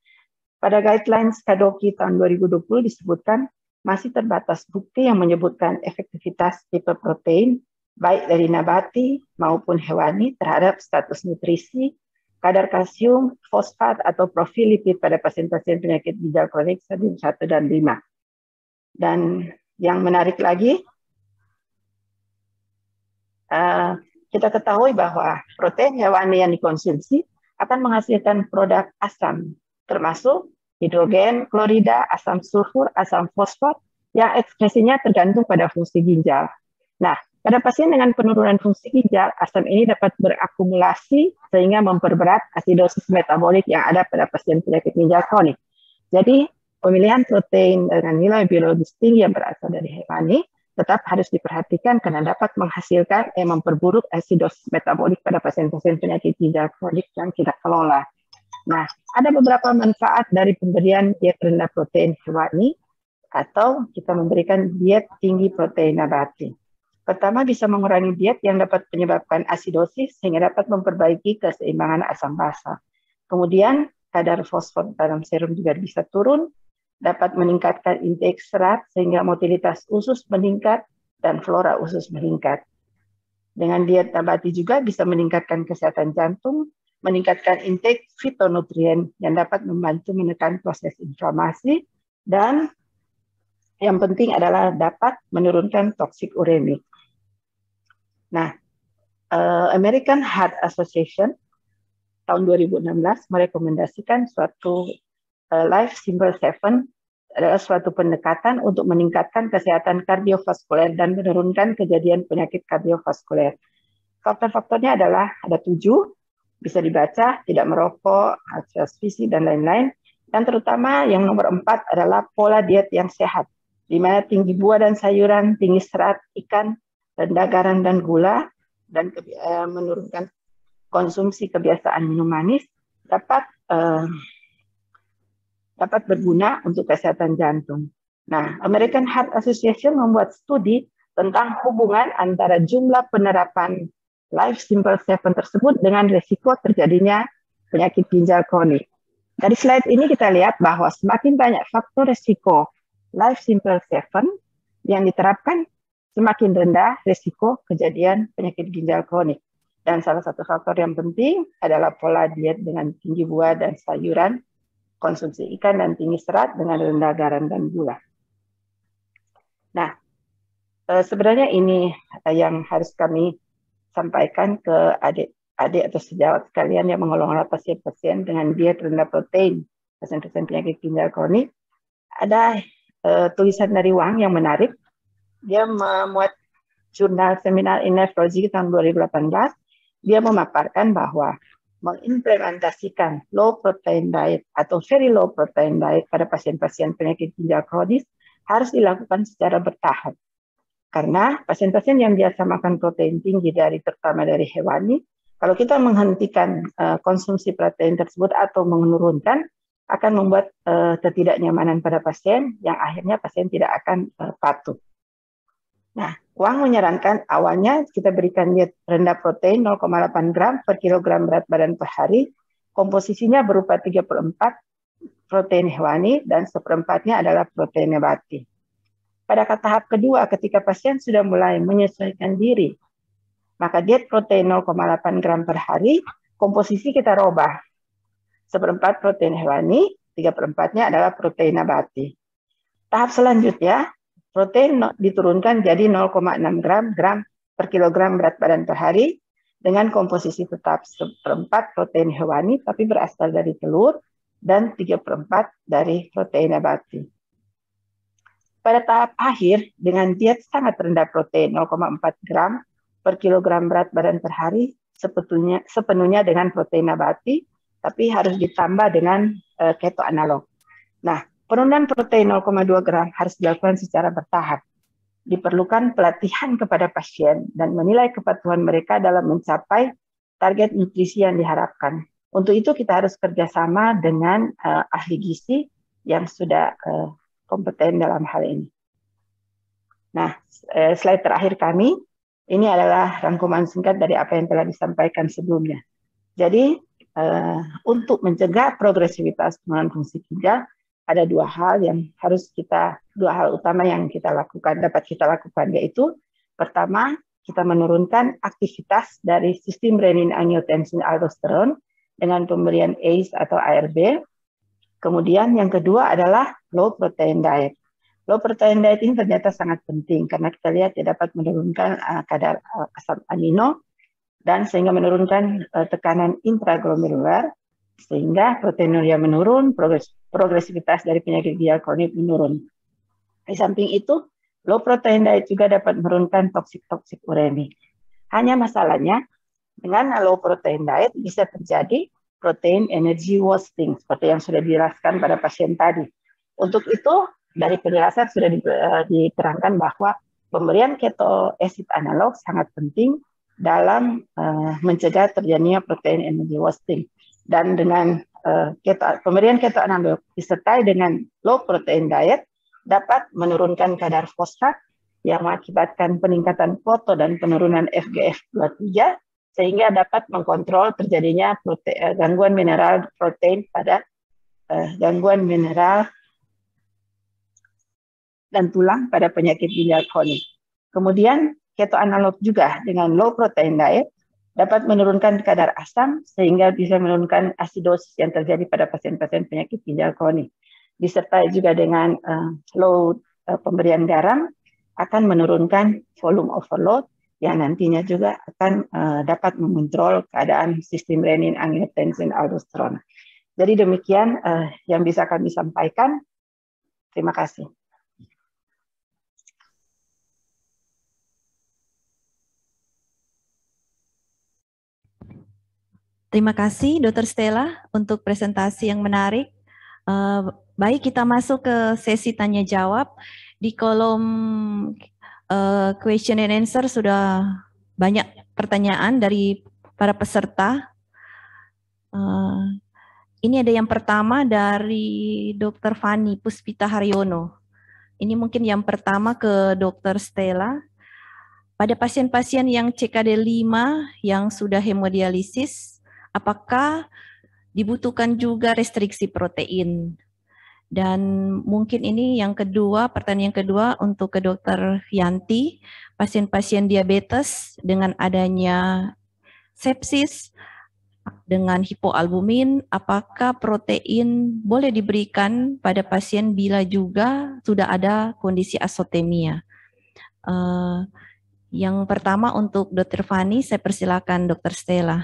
Pada guidelines Kadoki tahun 2020 disebutkan masih terbatas bukti yang menyebutkan efektivitas tipe protein baik dari nabati maupun hewani terhadap status nutrisi, kadar kalsium, fosfat, atau profil lipid pada pasien-pasien penyakit ginjal kronik stadium 1 dan 5. Dan yang menarik lagi, Eh, kita ketahui bahwa protein hewani yang dikonsumsi akan menghasilkan produk asam, termasuk hidrogen, klorida, asam sulfur, asam fosfat, yang ekspresinya tergantung pada fungsi ginjal. Nah, pada pasien dengan penurunan fungsi ginjal, asam ini dapat berakumulasi sehingga memperberat asidosis metabolik yang ada pada pasien penyakit ginjal kronik. Jadi, pemilihan protein dengan nilai biologis tinggi yang berasal dari hewani tetap harus diperhatikan karena dapat menghasilkan eh, memperburuk asidosis metabolik pada pasien-pasien penyakit ginjal kronik yang tidak kelola. Nah, ada beberapa manfaat dari pemberian diet rendah protein hewani atau kita memberikan diet tinggi protein nabati. Pertama, bisa mengurangi diet yang dapat menyebabkan asidosis sehingga dapat memperbaiki keseimbangan asam basa. Kemudian, kadar fosfor dalam serum juga bisa turun dapat meningkatkan indeks serat sehingga motilitas usus meningkat dan flora usus meningkat. Dengan diet nabati juga bisa meningkatkan kesehatan jantung, meningkatkan intake fitonutrien yang dapat membantu menekan proses inflamasi dan yang penting adalah dapat menurunkan toksik uremik. Nah, eh, American Heart Association tahun 2016 merekomendasikan suatu Eh, life Simple Seven adalah suatu pendekatan untuk meningkatkan kesehatan kardiovaskuler dan menurunkan kejadian penyakit kardiovaskuler. Faktor-faktornya adalah ada tujuh, bisa dibaca, tidak merokok, akses fisik dan lain-lain. Dan terutama yang nomor empat adalah pola diet yang sehat, di mana tinggi buah dan sayuran, tinggi serat, ikan, rendah garam dan gula, dan eh, menurunkan konsumsi kebiasaan minum manis dapat eh, dapat berguna untuk kesehatan jantung. Nah, American Heart Association membuat studi tentang hubungan antara jumlah penerapan Life Simple Seven tersebut dengan risiko terjadinya penyakit ginjal kronik. Dari slide ini kita lihat bahwa semakin banyak faktor risiko Life Simple Seven yang diterapkan, semakin rendah risiko kejadian penyakit ginjal kronik. Dan salah satu faktor yang penting adalah pola diet dengan tinggi buah dan sayuran konsumsi ikan dan tinggi serat dengan rendah garam dan gula. Nah, eh, sebenarnya ini eh, yang harus kami sampaikan ke adik-adik atau sejawat sekalian yang mengelola pasien-pasien dengan diet rendah protein, pasien-pasien penyakit ginjal kronik. Ada eh, tulisan dari Wang yang menarik. Dia memuat jurnal seminar in nephrology tahun 2018. Dia memaparkan bahwa mengimplementasikan low protein diet atau very low protein diet pada pasien-pasien penyakit ginjal kronis harus dilakukan secara bertahap. Karena pasien-pasien yang biasa makan protein tinggi dari terutama dari hewani, kalau kita menghentikan uh, konsumsi protein tersebut atau menurunkan akan membuat uh, ketidaknyamanan pada pasien yang akhirnya pasien tidak akan uh, patuh. Nah, Wang menyarankan awalnya kita berikan diet rendah protein 0,8 gram per kilogram berat badan per hari. Komposisinya berupa 34 protein hewani dan seperempatnya adalah protein nabati. Pada tahap kedua, ketika pasien sudah mulai menyesuaikan diri, maka diet protein 0,8 gram per hari, komposisi kita robah. Seperempat protein hewani, tiga perempatnya adalah protein nabati. Tahap selanjutnya, protein diturunkan jadi 0,6 gram gram per kilogram berat badan per hari dengan komposisi tetap seperempat protein hewani tapi berasal dari telur dan 3 perempat dari protein nabati. Pada tahap akhir, dengan diet sangat rendah protein 0,4 gram per kilogram berat badan per hari, sepenuhnya, sepenuhnya dengan protein nabati, tapi harus ditambah dengan uh, keto analog. Nah, Penurunan protein 0,2 gram harus dilakukan secara bertahap. Diperlukan pelatihan kepada pasien dan menilai kepatuhan mereka dalam mencapai target nutrisi yang diharapkan. Untuk itu kita harus kerjasama dengan uh, ahli gizi yang sudah uh, kompeten dalam hal ini. Nah, eh, slide terakhir kami ini adalah rangkuman singkat dari apa yang telah disampaikan sebelumnya. Jadi uh, untuk mencegah progresivitas penurunan fungsi ginjal, ada dua hal yang harus kita dua hal utama yang kita lakukan dapat kita lakukan yaitu pertama kita menurunkan aktivitas dari sistem renin angiotensin aldosteron dengan pemberian ACE atau ARB. Kemudian yang kedua adalah low protein diet. Low protein diet ini ternyata sangat penting karena kita lihat dia dapat menurunkan eh, kadar eh, asam amino dan sehingga menurunkan uh, tekanan intraglomerular sehingga proteinuria menurun, progres progresivitas dari penyakit ginjal kronik menurun. Di samping itu, low protein diet juga dapat menurunkan toksik-toksik uremi. Hanya masalahnya, dengan low protein diet bisa terjadi protein energy wasting, seperti yang sudah dijelaskan pada pasien tadi. Untuk itu, dari penjelasan sudah eh, diterangkan bahwa pemberian keto acid analog sangat penting dalam uh, mencegah terjadinya protein energy wasting. Dan dengan Eh, keto, pemberian keto anabolik disertai dengan low protein diet dapat menurunkan kadar fosfat yang mengakibatkan peningkatan foto dan penurunan FGF23 sehingga dapat mengkontrol terjadinya prote, eh, gangguan mineral protein pada uh, gangguan mineral dan tulang pada penyakit ginjal kronik. Kemudian keto analog juga dengan low protein diet dapat menurunkan kadar asam sehingga bisa menurunkan asidosis yang terjadi pada pasien-pasien penyakit ginjal kronik. Disertai juga dengan uh, eh, low uh, eh, pemberian garam akan menurunkan volume overload yang nantinya juga akan uh, dapat mengontrol keadaan sistem renin, angiotensin, aldosteron. Jadi demikian uh, yang bisa kami sampaikan. Terima kasih. Terima kasih Dr. Stella untuk presentasi yang menarik. Eh, baik, kita masuk ke sesi tanya jawab. Di kolom eh, question and answer sudah banyak pertanyaan dari para peserta. Eh, ini ada yang pertama dari Dr. Fani Puspita Haryono. Ini mungkin yang pertama ke Dr. Stella. Pada pasien-pasien yang CKD 5 yang sudah hemodialisis, apakah dibutuhkan juga restriksi protein. Dan mungkin ini yang kedua, pertanyaan yang kedua untuk ke dokter Yanti, pasien-pasien diabetes dengan adanya sepsis dengan hipoalbumin, apakah protein boleh diberikan pada pasien bila juga sudah ada kondisi asotemia? Uh, yang pertama untuk dokter Fani, saya persilakan dokter Stella.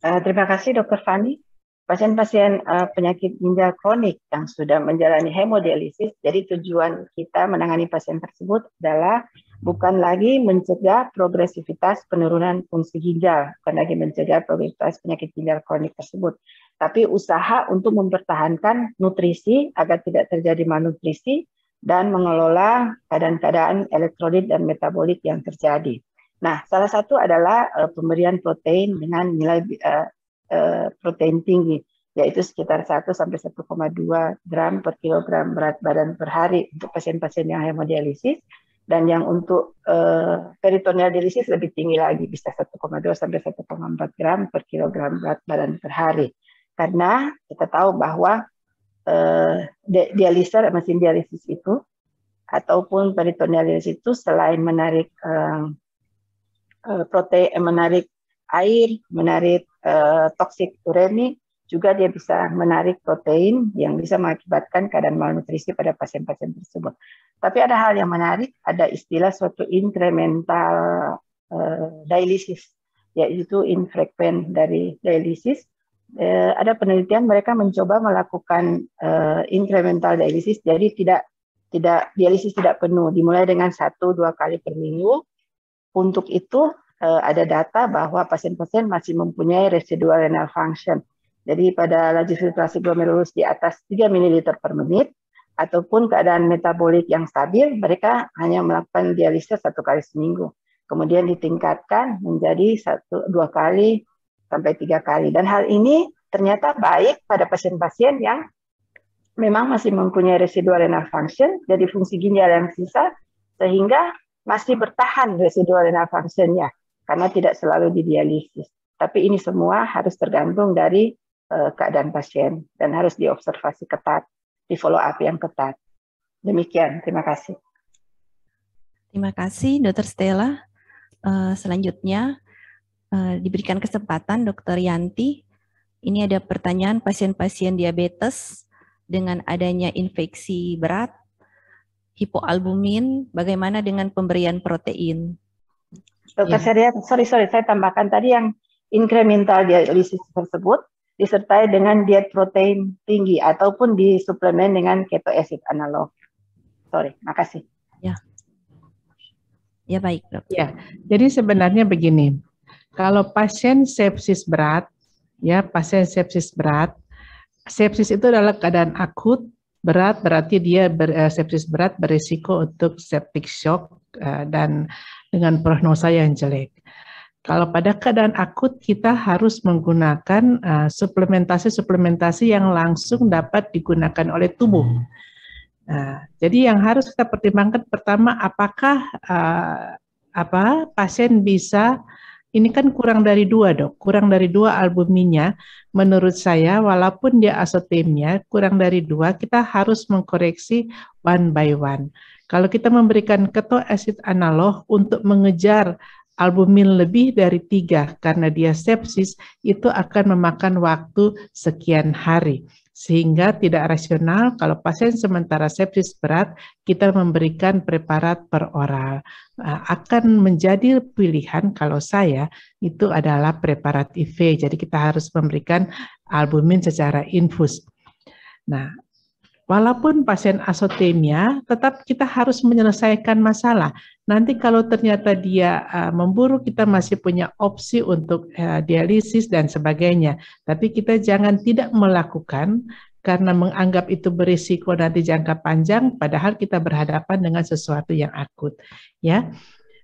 Eh, terima kasih Dokter Fani. Pasien-pasien uh, penyakit ginjal kronik yang sudah menjalani hemodialisis, jadi tujuan kita menangani pasien tersebut adalah bukan lagi mencegah progresivitas penurunan fungsi ginjal, bukan lagi mencegah progresivitas penyakit ginjal kronik tersebut, tapi usaha untuk mempertahankan nutrisi agar tidak terjadi malnutrisi dan mengelola keadaan-keadaan elektrolit dan metabolit yang terjadi. Nah, salah satu adalah uh, pemberian protein dengan nilai uh, uh, protein tinggi, yaitu sekitar 1 sampai 1,2 gram per kilogram berat badan per hari untuk pasien-pasien yang hemodialisis dan yang untuk uh, peritoneal dialisis lebih tinggi lagi bisa 1,2 sampai 1,4 gram per kilogram berat badan per hari. Karena kita tahu bahwa uh, dialiser mesin dialisis itu ataupun peritoneal dialisis itu selain menarik uh, Eh, protein eh, menarik air, menarik uh, toksik uremik, juga dia bisa menarik protein yang bisa mengakibatkan keadaan malnutrisi pada pasien-pasien tersebut. Tapi ada hal yang menarik, ada istilah suatu incremental uh, dialisis, yaitu infrequent dari dialysis. Uh, ada penelitian mereka mencoba melakukan uh, incremental dialisis, jadi tidak tidak dialisis tidak penuh, dimulai dengan satu dua kali per minggu, untuk itu eh, ada data bahwa pasien-pasien masih mempunyai residual renal function. Jadi pada laju filtrasi glomerulus di atas 3 ml per menit ataupun keadaan metabolik yang stabil, mereka hanya melakukan dialisis satu kali seminggu. Kemudian ditingkatkan menjadi satu dua kali sampai tiga kali. Dan hal ini ternyata baik pada pasien-pasien yang memang masih mempunyai residual renal function, jadi fungsi ginjal yang sisa, sehingga masih bertahan residual renal functionnya karena tidak selalu didialisis. Tapi ini semua harus tergantung dari eh, keadaan pasien dan harus diobservasi ketat, di follow up yang ketat. Demikian, terima kasih. Terima kasih, Dokter Stella. Uh, selanjutnya uh, diberikan kesempatan Dokter Yanti. Ini ada pertanyaan pasien-pasien diabetes dengan adanya infeksi berat hipoalbumin, bagaimana dengan pemberian protein? Dokter ya. sorry sorry saya tambahkan tadi yang incremental dialisis tersebut disertai dengan diet protein tinggi ataupun disuplemen dengan keto acid analog. Sorry, makasih. Ya. Ya baik, Dok. Ya. Jadi sebenarnya begini. Kalau pasien sepsis berat, ya pasien sepsis berat, sepsis itu adalah keadaan akut berat berarti dia ber, uh, sepsis berat berisiko untuk septic shock uh, dan dengan prognosa yang jelek. Kalau pada keadaan akut kita harus menggunakan suplementasi eh, suplementasi-suplementasi yang langsung dapat digunakan oleh tubuh. Hmm. Nah, jadi yang harus kita pertimbangkan pertama apakah uh, apa pasien bisa ini kan kurang dari dua dok, kurang dari dua albuminnya. Menurut saya, walaupun dia asotemia, kurang dari dua, kita harus mengkoreksi one by one. Kalau kita memberikan keto acid analog untuk mengejar albumin lebih dari tiga karena dia sepsis, itu akan memakan waktu sekian hari sehingga tidak rasional kalau pasien sementara sepsis berat kita memberikan preparat per oral. Eh, akan menjadi pilihan kalau saya itu adalah preparat IV, jadi kita harus memberikan albumin secara infus. Nah, Walaupun pasien asotemia, tetap kita harus menyelesaikan masalah. Nanti kalau ternyata dia uh, eh, memburuk, kita masih punya opsi untuk eh, dialisis dan sebagainya. Tapi kita jangan tidak melakukan karena menganggap itu berisiko nanti jangka panjang, padahal kita berhadapan dengan sesuatu yang akut. Ya,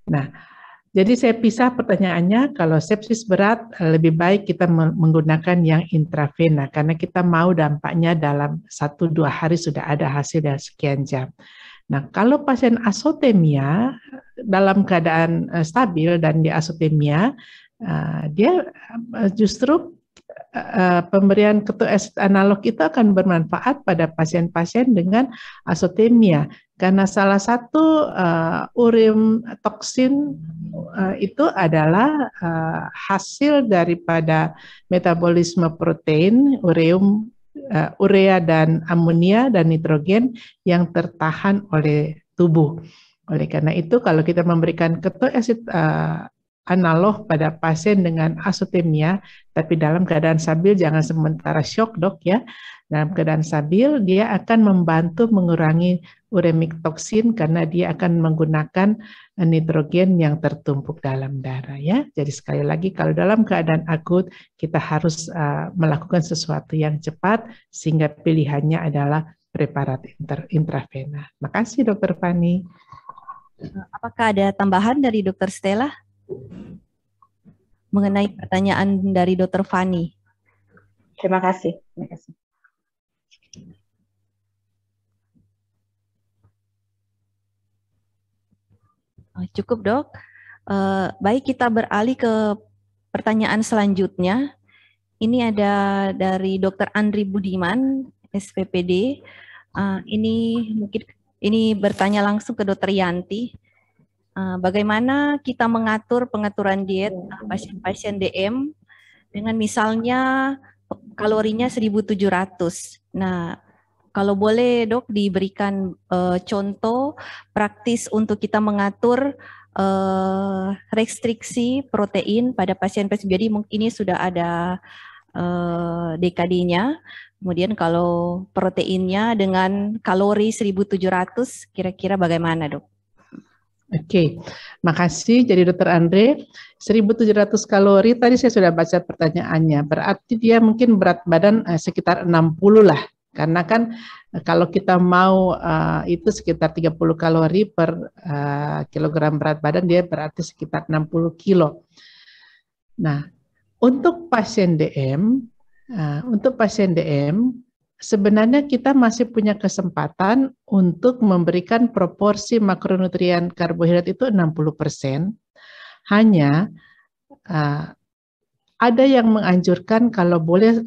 nah. Jadi saya pisah pertanyaannya, kalau sepsis berat lebih baik kita menggunakan yang intravena karena kita mau dampaknya dalam 1-2 hari sudah ada hasil dari sekian jam. Nah, kalau pasien asotemia dalam keadaan eh, stabil dan di asotemia, eh, dia eh, justru pemberian ketua analog itu akan bermanfaat pada pasien-pasien dengan asotemia karena salah satu uh, urim toksin uh, itu adalah uh, hasil daripada metabolisme protein ureum uh, urea dan amonia dan nitrogen yang tertahan oleh tubuh. Oleh karena itu kalau kita memberikan ketoasid uh, analog pada pasien dengan asotemia tapi dalam keadaan stabil jangan sementara shock dok ya dalam keadaan stabil, dia akan membantu mengurangi Uremik toksin karena dia akan menggunakan eh, nitrogen yang tertumpuk dalam darah ya. Jadi sekali lagi kalau dalam keadaan akut kita harus uh, melakukan sesuatu yang cepat sehingga pilihannya adalah preparat intravena. Makasih Dokter Fani. Apakah ada tambahan dari Dokter Stella mengenai pertanyaan dari Dokter Fani? Terima kasih. Terima kasih. Eh, cukup dok. Eh, baik kita beralih ke pertanyaan selanjutnya. Ini ada dari Dr. Andri Budiman, SPPD. Eh, ini mungkin ini bertanya langsung ke Dr. Yanti. bagaimana kita mengatur pengaturan diet pasien-pasien DM dengan misalnya kalorinya 1700. Nah, kalau boleh dok diberikan uh, contoh praktis untuk kita mengatur uh, restriksi protein pada pasien pasien. Jadi mungkin ini sudah ada uh, eh, DKD-nya. Kemudian kalau proteinnya dengan kalori 1700 kira-kira bagaimana dok? Oke, okay. makasih. Jadi Dokter Andre, 1.700 kalori tadi saya sudah baca pertanyaannya. Berarti dia mungkin berat badan sekitar 60 lah. Karena kan eh, kalau kita mau uh, itu sekitar 30 kalori per uh, kilogram berat badan, dia berarti sekitar 60 kilo. Nah, untuk pasien DM, uh, untuk pasien DM, sebenarnya kita masih punya kesempatan untuk memberikan proporsi makronutrien karbohidrat itu 60%. Hanya uh, ada yang menganjurkan kalau boleh 50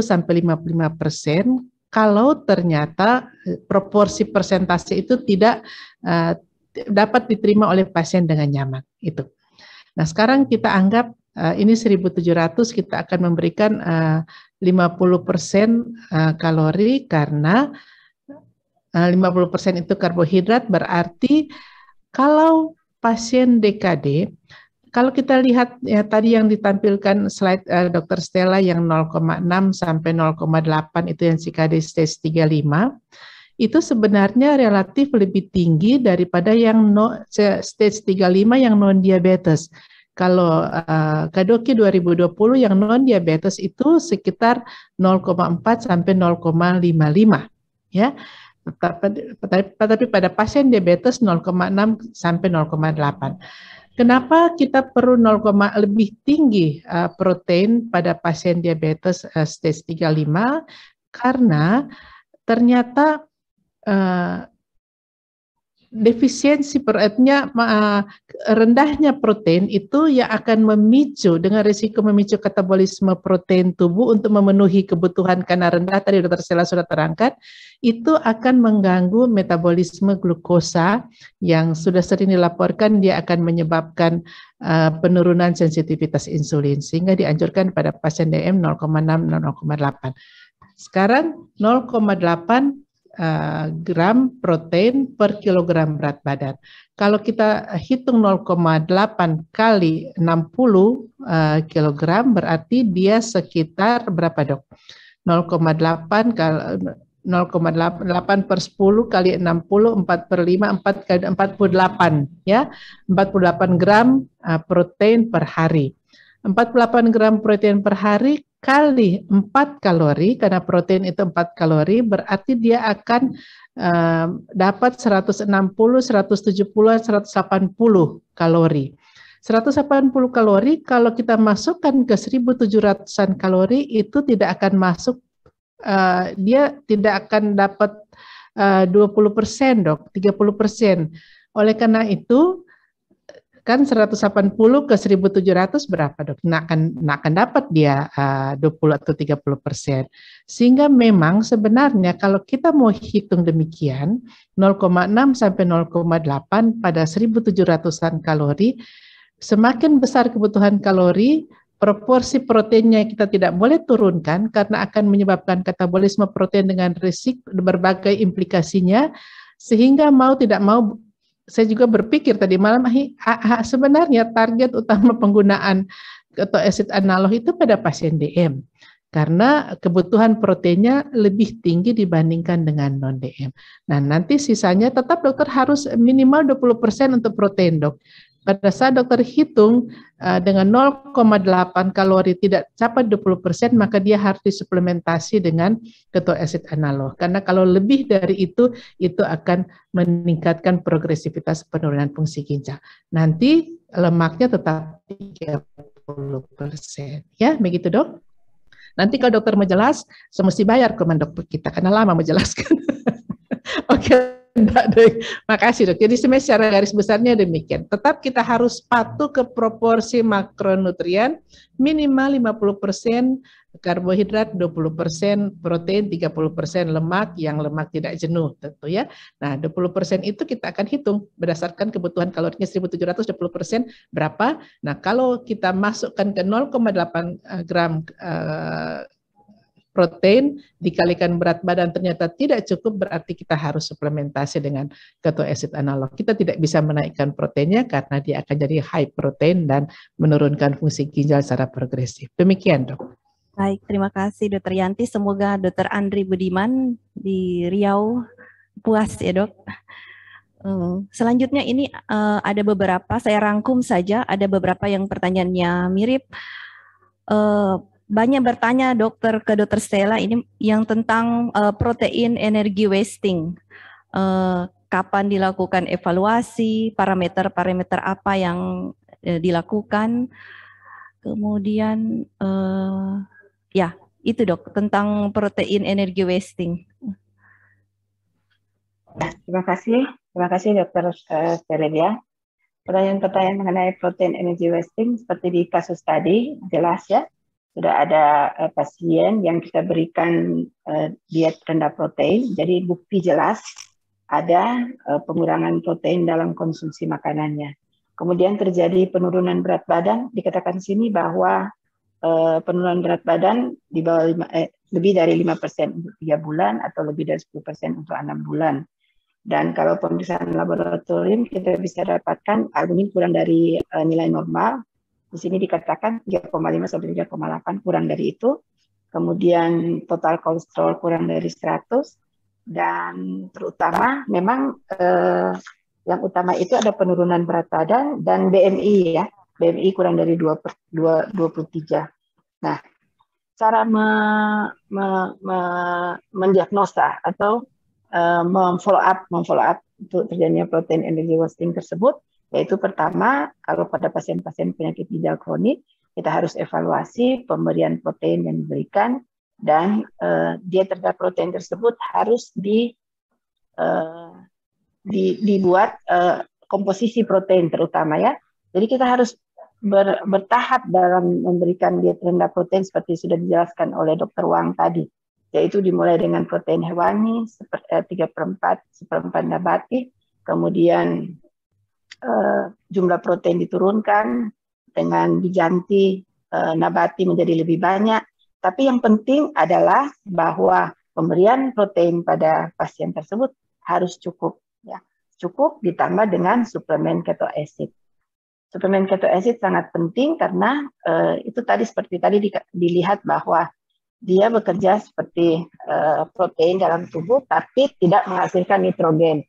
sampai 55 persen kalau ternyata eh, proporsi persentase itu tidak uh, dapat diterima oleh pasien dengan nyaman itu. Nah, sekarang kita anggap uh, ini 1700 kita akan memberikan uh, 50% uh, kalori karena uh, 50% itu karbohidrat berarti kalau pasien DKD kalau kita lihat ya tadi yang ditampilkan slide uh, eh, Dr. Stella yang 0,6 sampai 0,8 itu yang CKD stage 35 itu sebenarnya relatif lebih tinggi daripada yang no, stage 35 yang non diabetes. Kalau uh, Kadoki 2020 yang non diabetes itu sekitar 0,4 sampai 0,55 ya. Tetapi, tetapi pada pasien diabetes 0,6 sampai 0,8. Kenapa kita perlu 0, lebih tinggi uh, protein pada pasien diabetes uh, stage 35? Karena ternyata uh, defisiensi perutnya eh, rendahnya protein itu yang akan memicu dengan risiko memicu katabolisme protein tubuh untuk memenuhi kebutuhan karena rendah tadi dokter Sela sudah terangkat itu akan mengganggu metabolisme glukosa yang sudah sering dilaporkan dia akan menyebabkan eh, penurunan sensitivitas insulin sehingga dianjurkan pada pasien DM 0,6 0,8 sekarang 0,8 Eh, gram protein per kilogram berat badan. Kalau kita hitung 0,8 kali 60 eh, kilogram berarti dia sekitar berapa dok? 0,8 kali 0,8 per 10 kali 60 4 ya. eh, per 5 4 kali 48 ya 48 gram protein per hari 48 gram protein per hari kali 4 kalori karena protein itu 4 kalori berarti dia akan um, dapat 160, 170, 180 kalori. 180 kalori kalau kita masukkan ke 1700-an kalori itu tidak akan masuk uh, dia tidak akan dapat eh, uh, 20% dok, 30%. Oleh karena itu kan 180 ke 1700 berapa dok? Nah akan nah akan dapat dia eh, uh, 20 atau 30 persen. Sehingga memang sebenarnya kalau kita mau hitung demikian 0,6 sampai 0,8 pada 1700-an kalori, semakin besar kebutuhan kalori, proporsi proteinnya kita tidak boleh turunkan karena akan menyebabkan katabolisme protein dengan risiko berbagai implikasinya sehingga mau tidak mau saya juga berpikir tadi malam sebenarnya target utama penggunaan atau acid analog itu pada pasien DM karena kebutuhan proteinnya lebih tinggi dibandingkan dengan non DM. Nah, nanti sisanya tetap dokter harus minimal 20% untuk protein, Dok pada saat dokter hitung uh, dengan 0,8 kalori tidak capai 20%, persen, maka dia harus disuplementasi dengan keto acid analog. Karena kalau lebih dari itu, itu akan meningkatkan progresivitas penurunan fungsi ginjal. Nanti lemaknya tetap 30%. Ya, begitu dok? Nanti kalau dokter mau jelas, semesti bayar ke dokter kita, karena lama menjelaskan. Oke. okay. Mbak Makasih dok. Jadi sebenarnya secara garis besarnya demikian. Tetap kita harus patuh ke proporsi makronutrien minimal 50% karbohidrat 20%, protein 30%, lemak yang lemak tidak jenuh tentu ya. Nah, 20% itu kita akan hitung berdasarkan kebutuhan kalorinya 1720% berapa. Nah, kalau kita masukkan ke 0,8 eh, gram eh, protein dikalikan berat badan ternyata tidak cukup berarti kita harus suplementasi dengan keto acid analog. Kita tidak bisa menaikkan proteinnya karena dia akan jadi high protein dan menurunkan fungsi ginjal secara progresif. Demikian dok. Baik, terima kasih Dokter Yanti. Semoga Dokter Andri Budiman di Riau puas ya dok. Eh, selanjutnya ini eh, ada beberapa, saya rangkum saja, ada beberapa yang pertanyaannya mirip. Eh, banyak bertanya dokter ke dokter Stella ini yang tentang uh, protein energi wasting. Uh, kapan dilakukan evaluasi, parameter-parameter apa yang uh, dilakukan. Kemudian uh, ya, itu dok tentang protein energi wasting. Ya, terima kasih. Terima kasih dokter Stella ya Pertanyaan-pertanyaan mengenai protein energy wasting seperti di kasus tadi jelas ya sudah ada uh, pasien yang kita berikan uh, diet rendah protein, jadi bukti jelas ada uh, pengurangan protein dalam konsumsi makanannya. Kemudian terjadi penurunan berat badan, dikatakan sini bahwa uh, penurunan berat badan di bawah lima, eh, lebih dari 5% untuk 3 bulan atau lebih dari 10% untuk 6 bulan. Dan kalau pemeriksaan laboratorium kita bisa dapatkan albumin kurang dari uh, nilai normal, di sini dikatakan 3,5 sampai 3,8 kurang dari itu. Kemudian total kolesterol kurang dari 100 dan terutama memang eh, yang utama itu ada penurunan berat badan dan BMI ya. BMI kurang dari 2 2, 23. Nah, cara me, me, me, mendiagnosa atau uh, memfollow up memfollow up untuk terjadinya protein energy wasting tersebut yaitu pertama, kalau pada pasien-pasien penyakit ginjal kronik, kita harus evaluasi pemberian protein yang diberikan dan uh, eh, diet terhadap protein tersebut harus di, uh, di dibuat uh, komposisi protein terutama ya. Jadi kita harus ber, bertahap dalam memberikan dia rendah protein seperti sudah dijelaskan oleh dokter Wang tadi, yaitu dimulai dengan protein hewani tiga perempat seperempat nabati, kemudian Eh, jumlah protein diturunkan dengan diganti eh, nabati menjadi lebih banyak. Tapi yang penting adalah bahwa pemberian protein pada pasien tersebut harus cukup ya. Cukup ditambah dengan suplemen keto acid. Suplemen keto acid sangat penting karena uh, itu tadi seperti tadi di, dilihat bahwa dia bekerja seperti uh, protein dalam tubuh tapi tidak menghasilkan nitrogen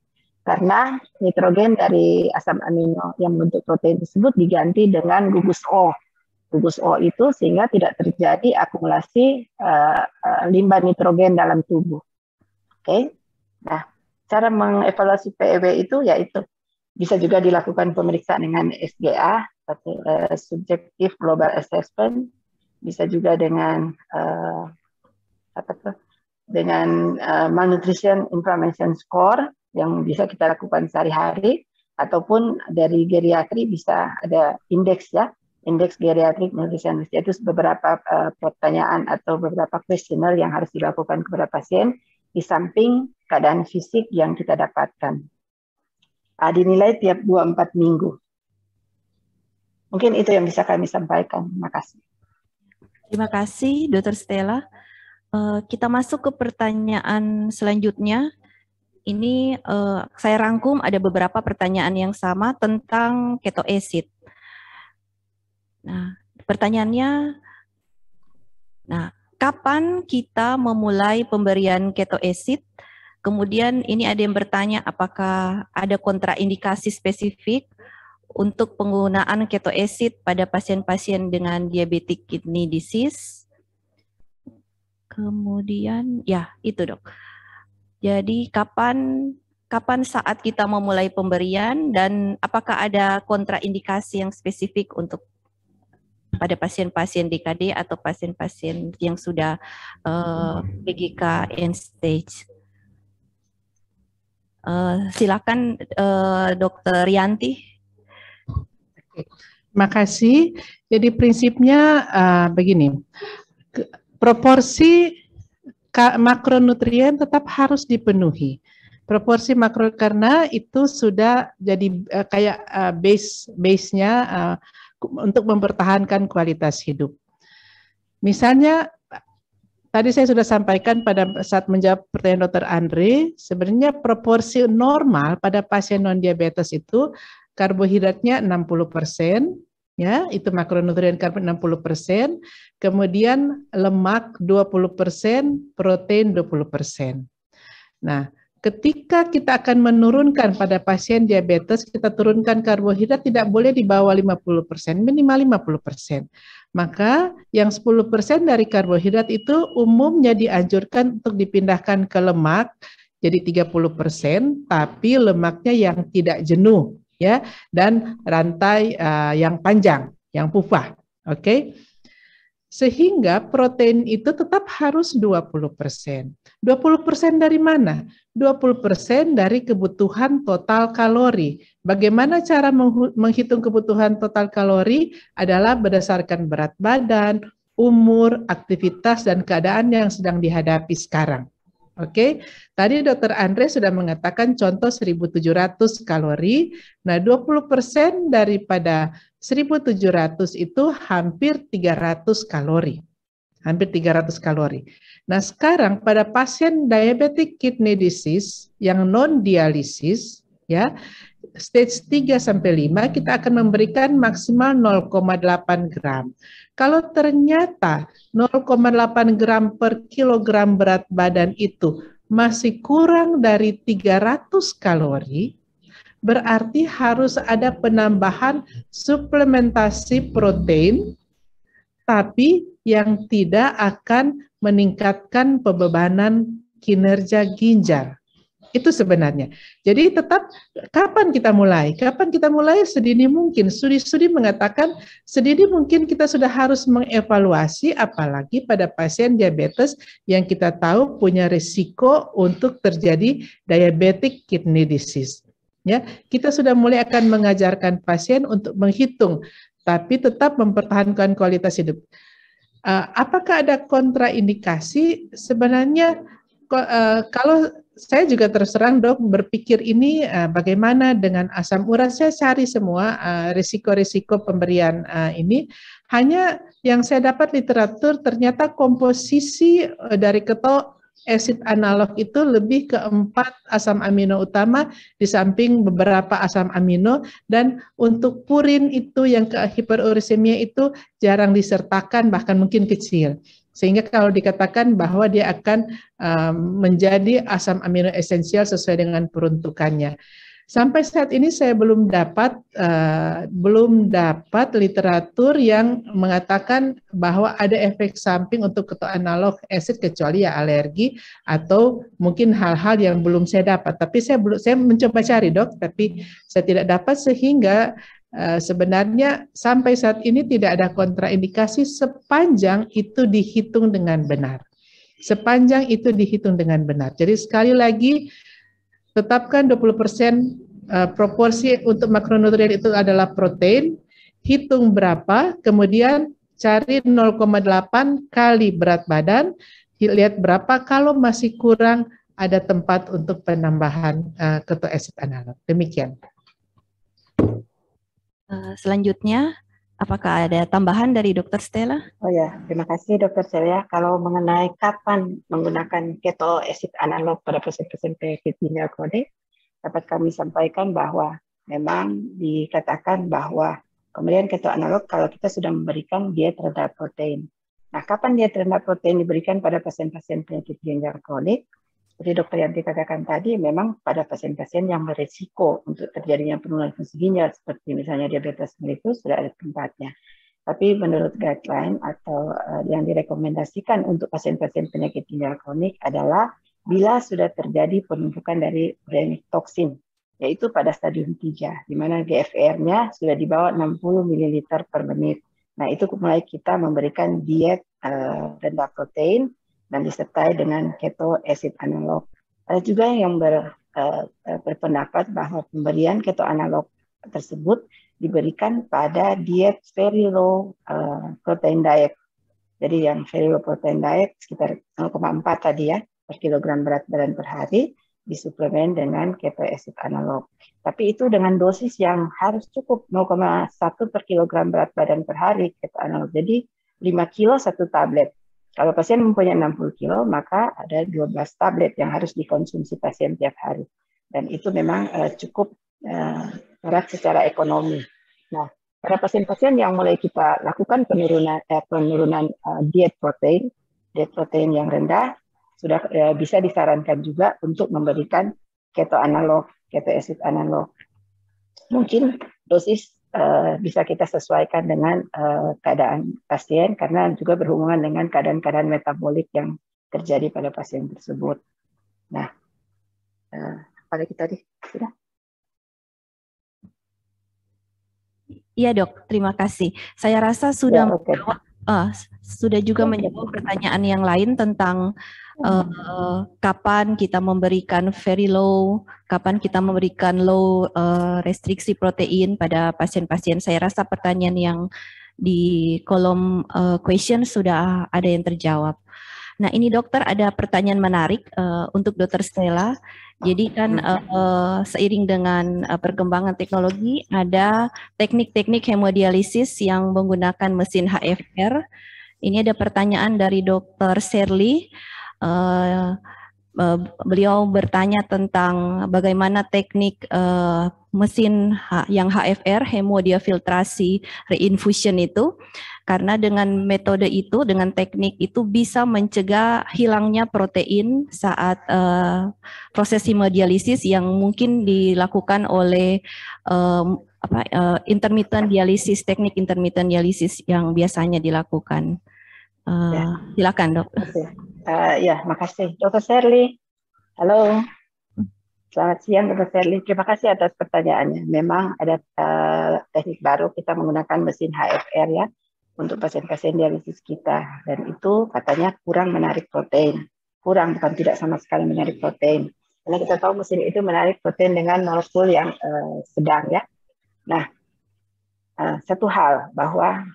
karena nitrogen dari asam amino yang membentuk protein tersebut diganti dengan gugus O. Gugus O itu sehingga tidak terjadi akumulasi uh, limbah nitrogen dalam tubuh. Oke. Okay? Nah, cara mengevaluasi PEW itu yaitu bisa juga dilakukan pemeriksaan dengan SGA, uh, eh, subjective global assessment, bisa juga dengan uh, apa tuh? dengan uh, malnutrition information score yang bisa kita lakukan sehari-hari ataupun dari geriatri bisa ada indeks ya indeks geriatrik nutrition itu beberapa uh, pertanyaan atau beberapa kuesioner yang harus dilakukan kepada pasien di samping keadaan fisik yang kita dapatkan uh, dinilai tiap 2-4 minggu mungkin itu yang bisa kami sampaikan terima kasih terima kasih dokter Stella uh, kita masuk ke pertanyaan selanjutnya ini uh, saya rangkum ada beberapa pertanyaan yang sama tentang acid. Nah, pertanyaannya, nah, kapan kita memulai pemberian acid? Kemudian ini ada yang bertanya apakah ada kontraindikasi spesifik untuk penggunaan acid pada pasien-pasien dengan diabetic kidney disease? Kemudian, ya itu dok. Jadi kapan kapan saat kita memulai pemberian dan apakah ada kontraindikasi yang spesifik untuk pada pasien-pasien DKD atau pasien-pasien yang sudah uh, eh, PGK end stage? Uh, silakan uh, Dokter Rianti. Terima kasih. Jadi prinsipnya uh, begini, proporsi makronutrien tetap harus dipenuhi proporsi makro karena itu sudah jadi uh, kayak uh, base base-nya uh, untuk mempertahankan kualitas hidup. Misalnya tadi saya sudah sampaikan pada saat menjawab pertanyaan Dr Andre, sebenarnya proporsi normal pada pasien non diabetes itu karbohidratnya 60 persen, ya itu makronutrien karbon 60%, kemudian lemak 20%, protein 20%. Nah, ketika kita akan menurunkan pada pasien diabetes, kita turunkan karbohidrat tidak boleh di bawah 50%, minimal 50%. Maka yang 10% dari karbohidrat itu umumnya dianjurkan untuk dipindahkan ke lemak, jadi 30%, tapi lemaknya yang tidak jenuh ya dan rantai uh, yang panjang yang pupa. Oke. Okay? Sehingga protein itu tetap harus 20%. 20% dari mana? 20% dari kebutuhan total kalori. Bagaimana cara menghitung kebutuhan total kalori adalah berdasarkan berat badan, umur, aktivitas, dan keadaan yang sedang dihadapi sekarang. Oke, okay? tadi dokter Andre sudah mengatakan contoh 1700 kalori. Nah, 20% daripada 1700 itu hampir 300 kalori. Hampir 300 kalori. Nah, sekarang pada pasien diabetic kidney disease yang non dialisis ya, stage 3 sampai 5 kita akan memberikan maksimal 0,8 gram. Kalau ternyata 0,8 gram per kilogram berat badan itu masih kurang dari 300 kalori, berarti harus ada penambahan suplementasi protein tapi yang tidak akan meningkatkan pembebanan kinerja ginjal itu sebenarnya. Jadi tetap kapan kita mulai? Kapan kita mulai sedini mungkin. Sudi-sudi mengatakan sedini mungkin kita sudah harus mengevaluasi apalagi pada pasien diabetes yang kita tahu punya risiko untuk terjadi diabetic kidney disease. Ya, kita sudah mulai akan mengajarkan pasien untuk menghitung tapi tetap mempertahankan kualitas hidup. Eh, apakah ada kontraindikasi? Sebenarnya eh, kalau saya juga terserang dok berpikir ini uh, bagaimana dengan asam urat saya cari semua eh, risiko-risiko uh, pemberian uh, ini hanya yang saya dapat literatur ternyata komposisi uh, dari keto acid analog itu lebih ke empat asam amino utama di samping beberapa asam amino dan untuk purin itu yang ke hiperurisemia itu jarang disertakan bahkan mungkin kecil. Sehingga kalau dikatakan bahwa dia akan um, menjadi asam amino esensial sesuai dengan peruntukannya. Sampai saat ini saya belum dapat uh, belum dapat literatur yang mengatakan bahwa ada efek samping untuk keto-analog acid kecuali ya alergi atau mungkin hal-hal yang belum saya dapat. Tapi saya belum saya mencoba cari dok, tapi saya tidak dapat sehingga Eh, sebenarnya sampai saat ini tidak ada kontraindikasi sepanjang itu dihitung dengan benar. Sepanjang itu dihitung dengan benar. Jadi sekali lagi tetapkan 20% eh, proporsi untuk makronutrien itu adalah protein, hitung berapa, kemudian cari 0,8 kali berat badan, lihat berapa kalau masih kurang ada tempat untuk penambahan uh, eh, ketoasid analog. Demikian. Eh, selanjutnya, apakah ada tambahan dari Dokter Stella? Oh ya, terima kasih Dokter Stella. Kalau mengenai kapan menggunakan keto acid analog pada pasien-pasien penyakit ginjal kronik, dapat kami sampaikan bahwa memang dikatakan bahwa kemudian keto analog kalau kita sudah memberikan dia terhadap protein. Nah, kapan dia terhadap protein diberikan pada pasien-pasien penyakit ginjal kronik? Jadi dokter yang dikatakan tadi, memang pada pasien-pasien yang berisiko untuk terjadinya penurunan fungsi ginjal, seperti misalnya diabetes mellitus, sudah ada tempatnya. Tapi menurut guideline atau eh, yang direkomendasikan untuk pasien-pasien penyakit ginjal kronik adalah bila sudah terjadi penumpukan dari uremic toksin, yaitu pada stadium 3, di mana GFR-nya sudah di bawah 60 ml per menit. Nah, itu mulai kita memberikan diet eh, rendah protein, dan disertai dengan keto acid analog. Ada juga yang ber, uh, berpendapat bahwa pemberian keto analog tersebut diberikan pada diet very low uh, eh, protein diet. Jadi yang very low protein diet sekitar 0,4 tadi ya per kilogram berat badan per hari disuplemen dengan keto acid analog. Tapi itu dengan dosis yang harus cukup 0,1 per kilogram berat badan per hari keto analog. Jadi 5 kilo satu tablet. Kalau pasien mempunyai 60 kilo, maka ada 12 tablet yang harus dikonsumsi pasien tiap hari. Dan itu memang uh, cukup uh, berat secara ekonomi. Nah, pada pasien-pasien yang mulai kita lakukan penurunan eh, penurunan uh, diet protein, diet protein yang rendah, sudah uh, bisa disarankan juga untuk memberikan keto analog, keto acid analog. Mungkin dosis Eh, bisa kita sesuaikan dengan uh, keadaan pasien karena juga berhubungan dengan keadaan-keadaan metabolik yang terjadi pada pasien tersebut. Nah, uh, apa lagi tadi? Sudah? Iya dok, terima kasih. Saya rasa sudah ya, okay. uh, sudah juga okay. Ya, ya. menjawab pertanyaan yang lain tentang uh, kapan kita memberikan very low, kapan kita memberikan low uh, restriksi protein pada pasien-pasien. Saya rasa pertanyaan yang di kolom uh, question sudah ada yang terjawab. Nah, ini dokter ada pertanyaan menarik uh, untuk dokter Stella. Jadi kan uh, seiring dengan uh, perkembangan teknologi ada teknik-teknik hemodialisis yang menggunakan mesin HFR. Ini ada pertanyaan dari dokter Shirley uh, beliau bertanya tentang bagaimana teknik uh, mesin yang HFR hemodiafiltrasi reinfusion itu karena dengan metode itu dengan teknik itu bisa mencegah hilangnya protein saat uh, proses hemodialisis yang mungkin dilakukan oleh uh, apa uh, intermittent dialisis teknik intermittent dialisis yang biasanya dilakukan. Uh, ya. Eh, silakan dok. Uh, ya, makasih. Dokter Sherly, halo. Selamat siang Dokter Sherly. Terima kasih atas pertanyaannya. Memang ada uh, teknik baru kita menggunakan mesin HFR ya untuk pasien-pasien dialisis kita dan itu katanya kurang menarik protein. Kurang bukan tidak sama sekali menarik protein. Karena kita tahu mesin itu menarik protein dengan molekul yang uh, sedang ya. Nah, uh, satu hal bahwa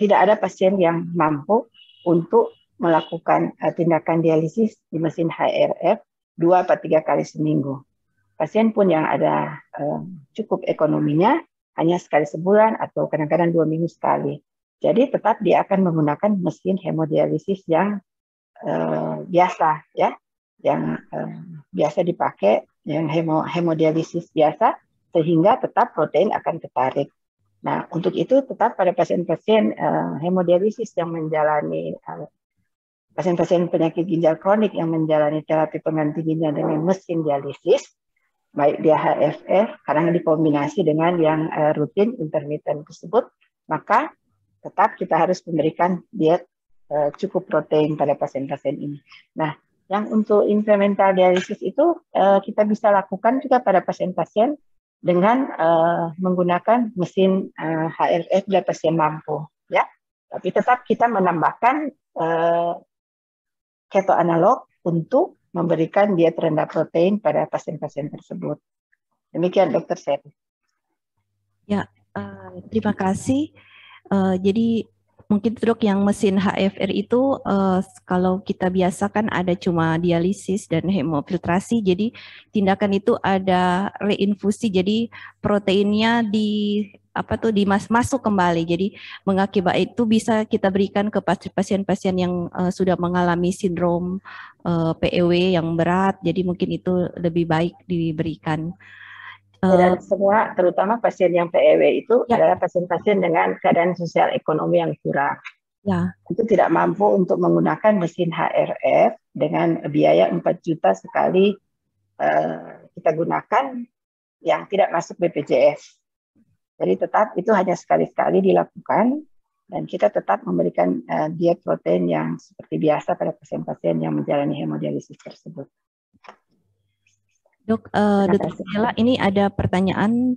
tidak ada pasien yang mampu untuk melakukan uh, tindakan dialisis di mesin HRF dua atau tiga kali seminggu. Pasien pun yang ada uh, cukup ekonominya hanya sekali sebulan atau kadang-kadang dua minggu sekali. Jadi tetap dia akan menggunakan mesin hemodialisis yang uh, biasa, ya, yang uh, biasa dipakai, yang hemo, hemodialisis biasa, sehingga tetap protein akan ketarik. Nah, untuk itu tetap pada pasien-pasien uh, hemodialisis yang menjalani pasien eh, pasien-pasien penyakit ginjal kronik yang menjalani terapi pengganti ginjal dengan mesin dialisis, baik dia HFR, karena dikombinasi dengan yang uh, rutin intermittent tersebut, maka tetap kita harus memberikan diet uh, cukup protein pada pasien-pasien ini. Nah, yang untuk incremental dialisis itu uh, kita bisa lakukan juga pada pasien-pasien dengan uh, menggunakan mesin uh, HRF data pasien mampu ya tapi tetap kita menambahkan uh, eh, keto analog untuk memberikan diet rendah protein pada pasien-pasien tersebut demikian dokter Seri ya uh, terima kasih uh, jadi mungkin truk yang mesin HFR itu uh, kalau kita biasa kan ada cuma dialisis dan hemofiltrasi jadi tindakan itu ada reinfusi jadi proteinnya di apa tuh dimas masuk kembali jadi mengakibat itu bisa kita berikan ke pasien-pasien yang uh, sudah mengalami sindrom uh, eh, PEW yang berat jadi mungkin itu lebih baik diberikan. Eh, dan semua terutama pasien yang PEW itu ya. adalah pasien-pasien dengan keadaan sosial ekonomi yang kurang. Ya. Itu tidak mampu untuk menggunakan mesin HRF dengan biaya 4 juta sekali uh, kita gunakan yang tidak masuk BPJS. Jadi tetap itu hanya sekali-sekali dilakukan dan kita tetap memberikan uh, diet protein yang seperti biasa pada pasien-pasien yang menjalani hemodialisis tersebut. Dok, uh, Dokter Sela, ini ada pertanyaan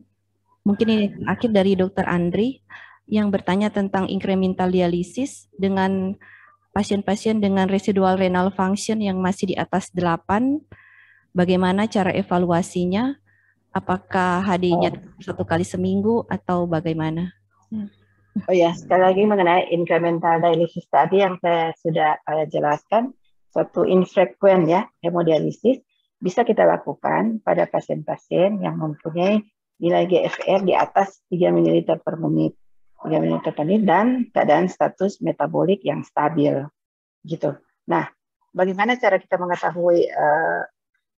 mungkin ini akhir dari Dokter Andri yang bertanya tentang incremental dialisis dengan pasien-pasien dengan residual renal function yang masih di atas 8. Bagaimana cara evaluasinya? Apakah HD-nya oh. satu kali seminggu atau bagaimana? Hmm. Oh ya, sekali lagi mengenai incremental dialisis tadi yang saya sudah eh, jelaskan, suatu infrequent ya hemodialisis bisa kita lakukan pada pasien-pasien yang mempunyai nilai GFR di atas 3 ml per menit. 3 ml per menit dan keadaan status metabolik yang stabil. Gitu. Nah, bagaimana cara kita mengetahui uh,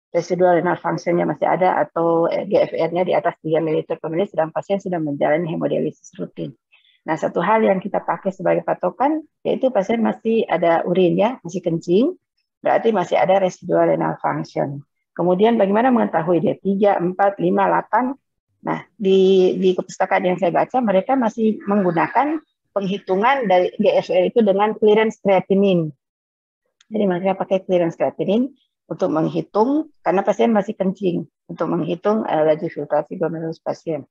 residual renal fungsinya masih ada atau eh, GFR-nya di atas 3 ml per menit sedang pasien sudah menjalani hemodialisis rutin. Nah, satu hal yang kita pakai sebagai patokan yaitu pasien masih ada urin ya, masih kencing, berarti masih ada residual renal function. Kemudian bagaimana mengetahui dia 3, 4, 5, 8. Nah, di, di kepustakaan yang saya baca, mereka masih menggunakan penghitungan dari GFR itu dengan clearance creatinine. Jadi mereka pakai clearance creatinine untuk menghitung, karena pasien masih kencing, untuk menghitung eh, laju filtrasi glomerulus pasien.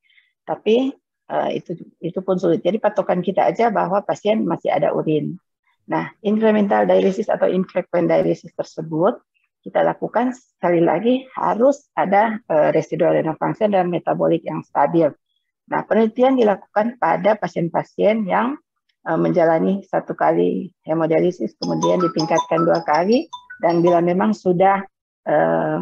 Tapi uh, itu itu pun sulit. Jadi patokan kita aja bahwa pasien masih ada urin. Nah, incremental dialysis atau infrequent dialysis tersebut kita lakukan sekali lagi harus ada uh, residual renal function dan metabolik yang stabil. Nah, penelitian dilakukan pada pasien-pasien yang uh, menjalani satu kali hemodialisis, kemudian ditingkatkan dua kali, dan bila memang sudah uh,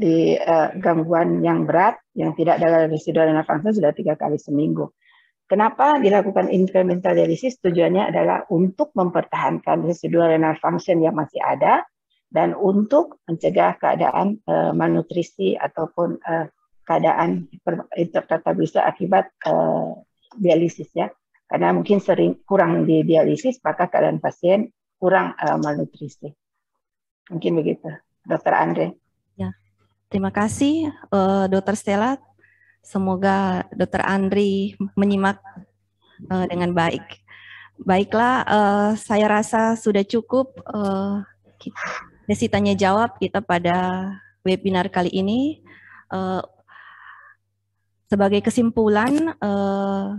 di uh, gangguan yang berat, yang tidak ada residual renal function sudah tiga kali seminggu. Kenapa dilakukan incremental dialisis? Tujuannya adalah untuk mempertahankan residual renal function yang masih ada, dan untuk mencegah keadaan uh, malnutrisi ataupun uh, keadaan bisa akibat uh, dialisis ya. Karena mungkin sering kurang di dialisis maka keadaan pasien kurang uh, malnutrisi. Mungkin begitu, Dokter Andre. Ya. Terima kasih uh, Dokter Stella. Semoga Dokter Andri menyimak uh, dengan baik. Baiklah, uh, saya rasa sudah cukup uh, kita sesi tanya jawab kita pada webinar kali ini. Uh, sebagai kesimpulan uh,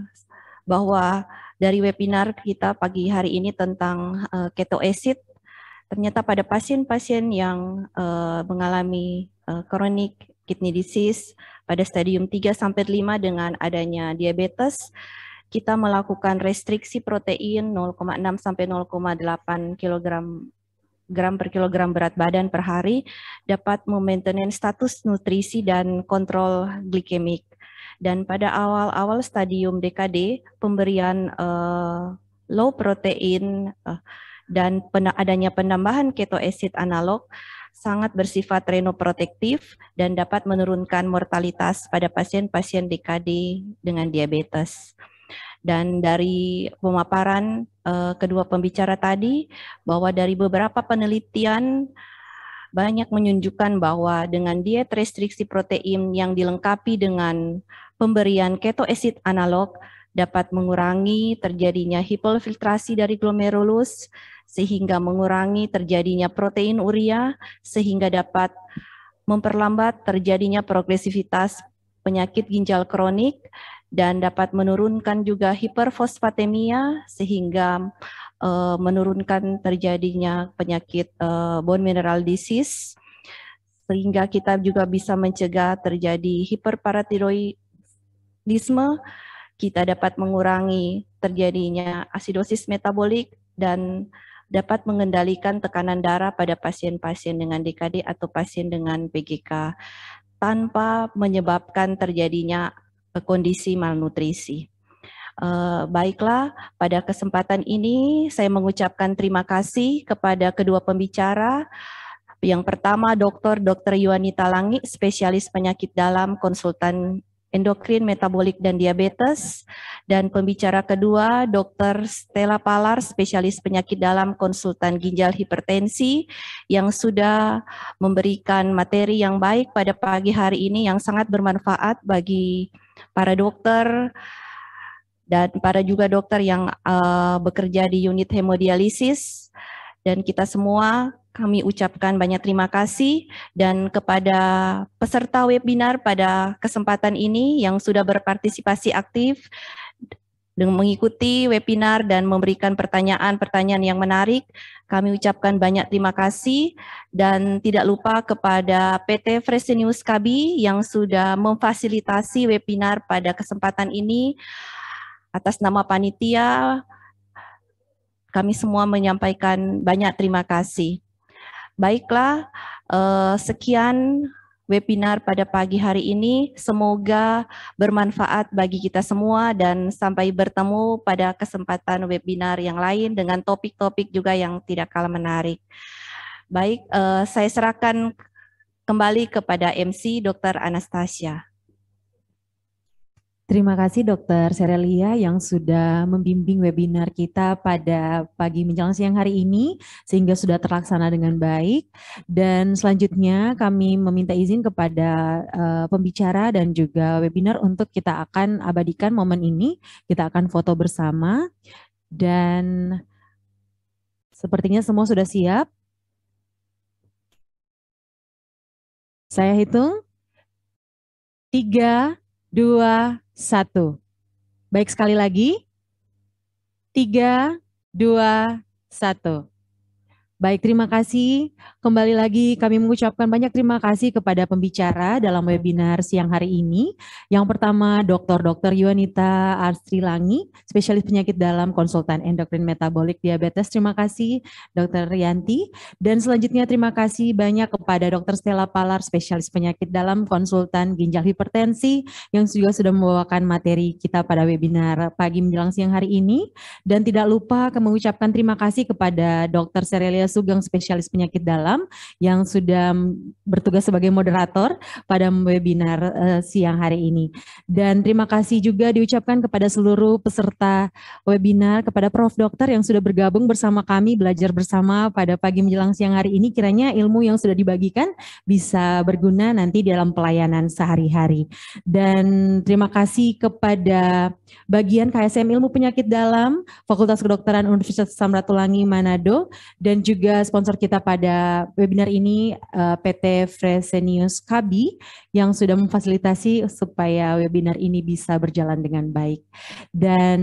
bahwa dari webinar kita pagi hari ini tentang uh, acid, ternyata pada pasien-pasien yang uh, mengalami uh, chronic kidney disease pada stadium 3 sampai 5 dengan adanya diabetes, kita melakukan restriksi protein 0,6 sampai 0,8 kg gram per kilogram berat badan per hari dapat memaintain status nutrisi dan kontrol glikemik. Dan pada awal-awal stadium DKD, pemberian uh, low protein uh, dan pen adanya penambahan ketoasid analog sangat bersifat renoprotektif dan dapat menurunkan mortalitas pada pasien-pasien DKD dengan diabetes. Dan dari pemaparan uh, kedua pembicara tadi bahwa dari beberapa penelitian banyak menunjukkan bahwa dengan diet restriksi protein yang dilengkapi dengan pemberian acid analog dapat mengurangi terjadinya hipofiltrasi dari glomerulus sehingga mengurangi terjadinya protein urea sehingga dapat memperlambat terjadinya progresivitas penyakit ginjal kronik dan dapat menurunkan juga hiperfosfatemia sehingga uh, menurunkan terjadinya penyakit uh, bone mineral disease sehingga kita juga bisa mencegah terjadi hiperparatiroidisme kita dapat mengurangi terjadinya asidosis metabolik dan dapat mengendalikan tekanan darah pada pasien-pasien dengan DKD atau pasien dengan PGK tanpa menyebabkan terjadinya kondisi malnutrisi. Eh, baiklah, pada kesempatan ini saya mengucapkan terima kasih kepada kedua pembicara. Yang pertama, Dr. Dr. Yuanita Langi, spesialis penyakit dalam, konsultan endokrin, metabolik, dan diabetes. Dan pembicara kedua, Dr. Stella Palar, spesialis penyakit dalam konsultan ginjal hipertensi yang sudah memberikan materi yang baik pada pagi hari ini yang sangat bermanfaat bagi para dokter dan para juga dokter yang uh, bekerja di unit hemodialisis dan kita semua kami ucapkan banyak terima kasih dan kepada peserta webinar pada kesempatan ini yang sudah berpartisipasi aktif dengan mengikuti webinar dan memberikan pertanyaan-pertanyaan yang menarik. Kami ucapkan banyak terima kasih dan tidak lupa kepada PT Fresenius Kabi yang sudah memfasilitasi webinar pada kesempatan ini. Atas nama panitia, kami semua menyampaikan banyak terima kasih. Baiklah, eh, sekian webinar pada pagi hari ini. Semoga bermanfaat bagi kita semua dan sampai bertemu pada kesempatan webinar yang lain dengan topik-topik juga yang tidak kalah menarik. Baik, eh, saya serahkan kembali kepada MC Dr. Anastasia. Terima kasih Dokter Serelia yang sudah membimbing webinar kita pada pagi menjelang siang hari ini sehingga sudah terlaksana dengan baik. Dan selanjutnya kami meminta izin kepada uh, pembicara dan juga webinar untuk kita akan abadikan momen ini. Kita akan foto bersama dan sepertinya semua sudah siap. Saya hitung. Tiga, dua, satu. Baik sekali lagi. Tiga, dua, satu. Baik, terima kasih. Kembali lagi kami mengucapkan banyak terima kasih kepada pembicara dalam webinar siang hari ini. Yang pertama, Dr. Dr. Yuanita Arstri Langi, spesialis penyakit dalam konsultan endokrin metabolik diabetes. Terima kasih, Dr. Rianti. Dan selanjutnya terima kasih banyak kepada Dr. Stella Palar, spesialis penyakit dalam konsultan ginjal hipertensi yang juga sudah membawakan materi kita pada webinar pagi menjelang siang hari ini. Dan tidak lupa kami mengucapkan terima kasih kepada Dr. Serelia Sugeng spesialis penyakit dalam yang sudah bertugas sebagai moderator pada webinar uh, siang hari ini. Dan terima kasih juga diucapkan kepada seluruh peserta webinar kepada Prof Dokter yang sudah bergabung bersama kami belajar bersama pada pagi menjelang siang hari ini. Kiranya ilmu yang sudah dibagikan bisa berguna nanti dalam pelayanan sehari-hari. Dan terima kasih kepada bagian KSM Ilmu Penyakit Dalam Fakultas Kedokteran Universitas Samratulangi Manado dan juga juga sponsor kita pada webinar ini eh, PT Fresenius Kabi yang sudah memfasilitasi supaya webinar ini bisa berjalan dengan baik. Dan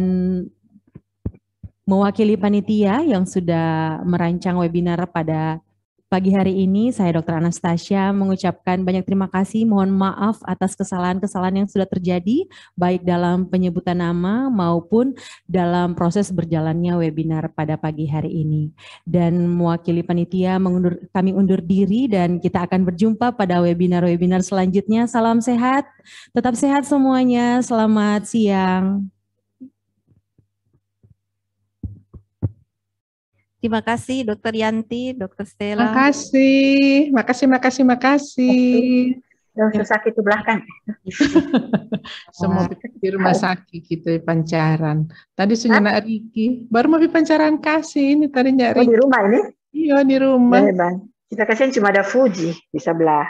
mewakili panitia yang sudah merancang webinar pada Pagi hari ini saya Dr. Anastasia mengucapkan banyak terima kasih, mohon maaf atas kesalahan-kesalahan yang sudah terjadi baik dalam penyebutan nama maupun dalam proses berjalannya webinar pada pagi hari ini. Dan mewakili panitia mengundur, kami undur diri dan kita akan berjumpa pada webinar-webinar selanjutnya. Salam sehat, tetap sehat semuanya, selamat siang. Terima kasih Dokter Yanti, Dokter Stella. Terima kasih, makasih, makasih, makasih. Dokter sakit di belakang. Semua di rumah sakit kita gitu pancaran. Tadi sudah nak Riki, baru mau pancaran kasih ini tadi nyari. Oh, di rumah ini? Iya di rumah. Ya, Kita kasihan cuma ada Fuji di sebelah.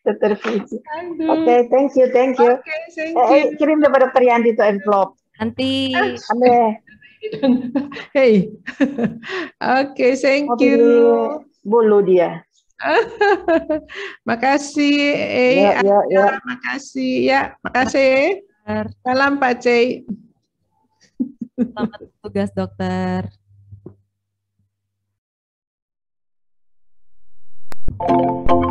Dokter Fuji. Oke, okay, thank you, thank you. Okay, thank eh, you. Eh, kirim kepada Dokter Yanti itu envelope. Nanti. Ambil. hey, oke, okay, thank you. Bulu dia. makasih, eh, ya, ya, ya. makasih, ya, makasih. Salam Pak C. Selamat tugas dokter. Thank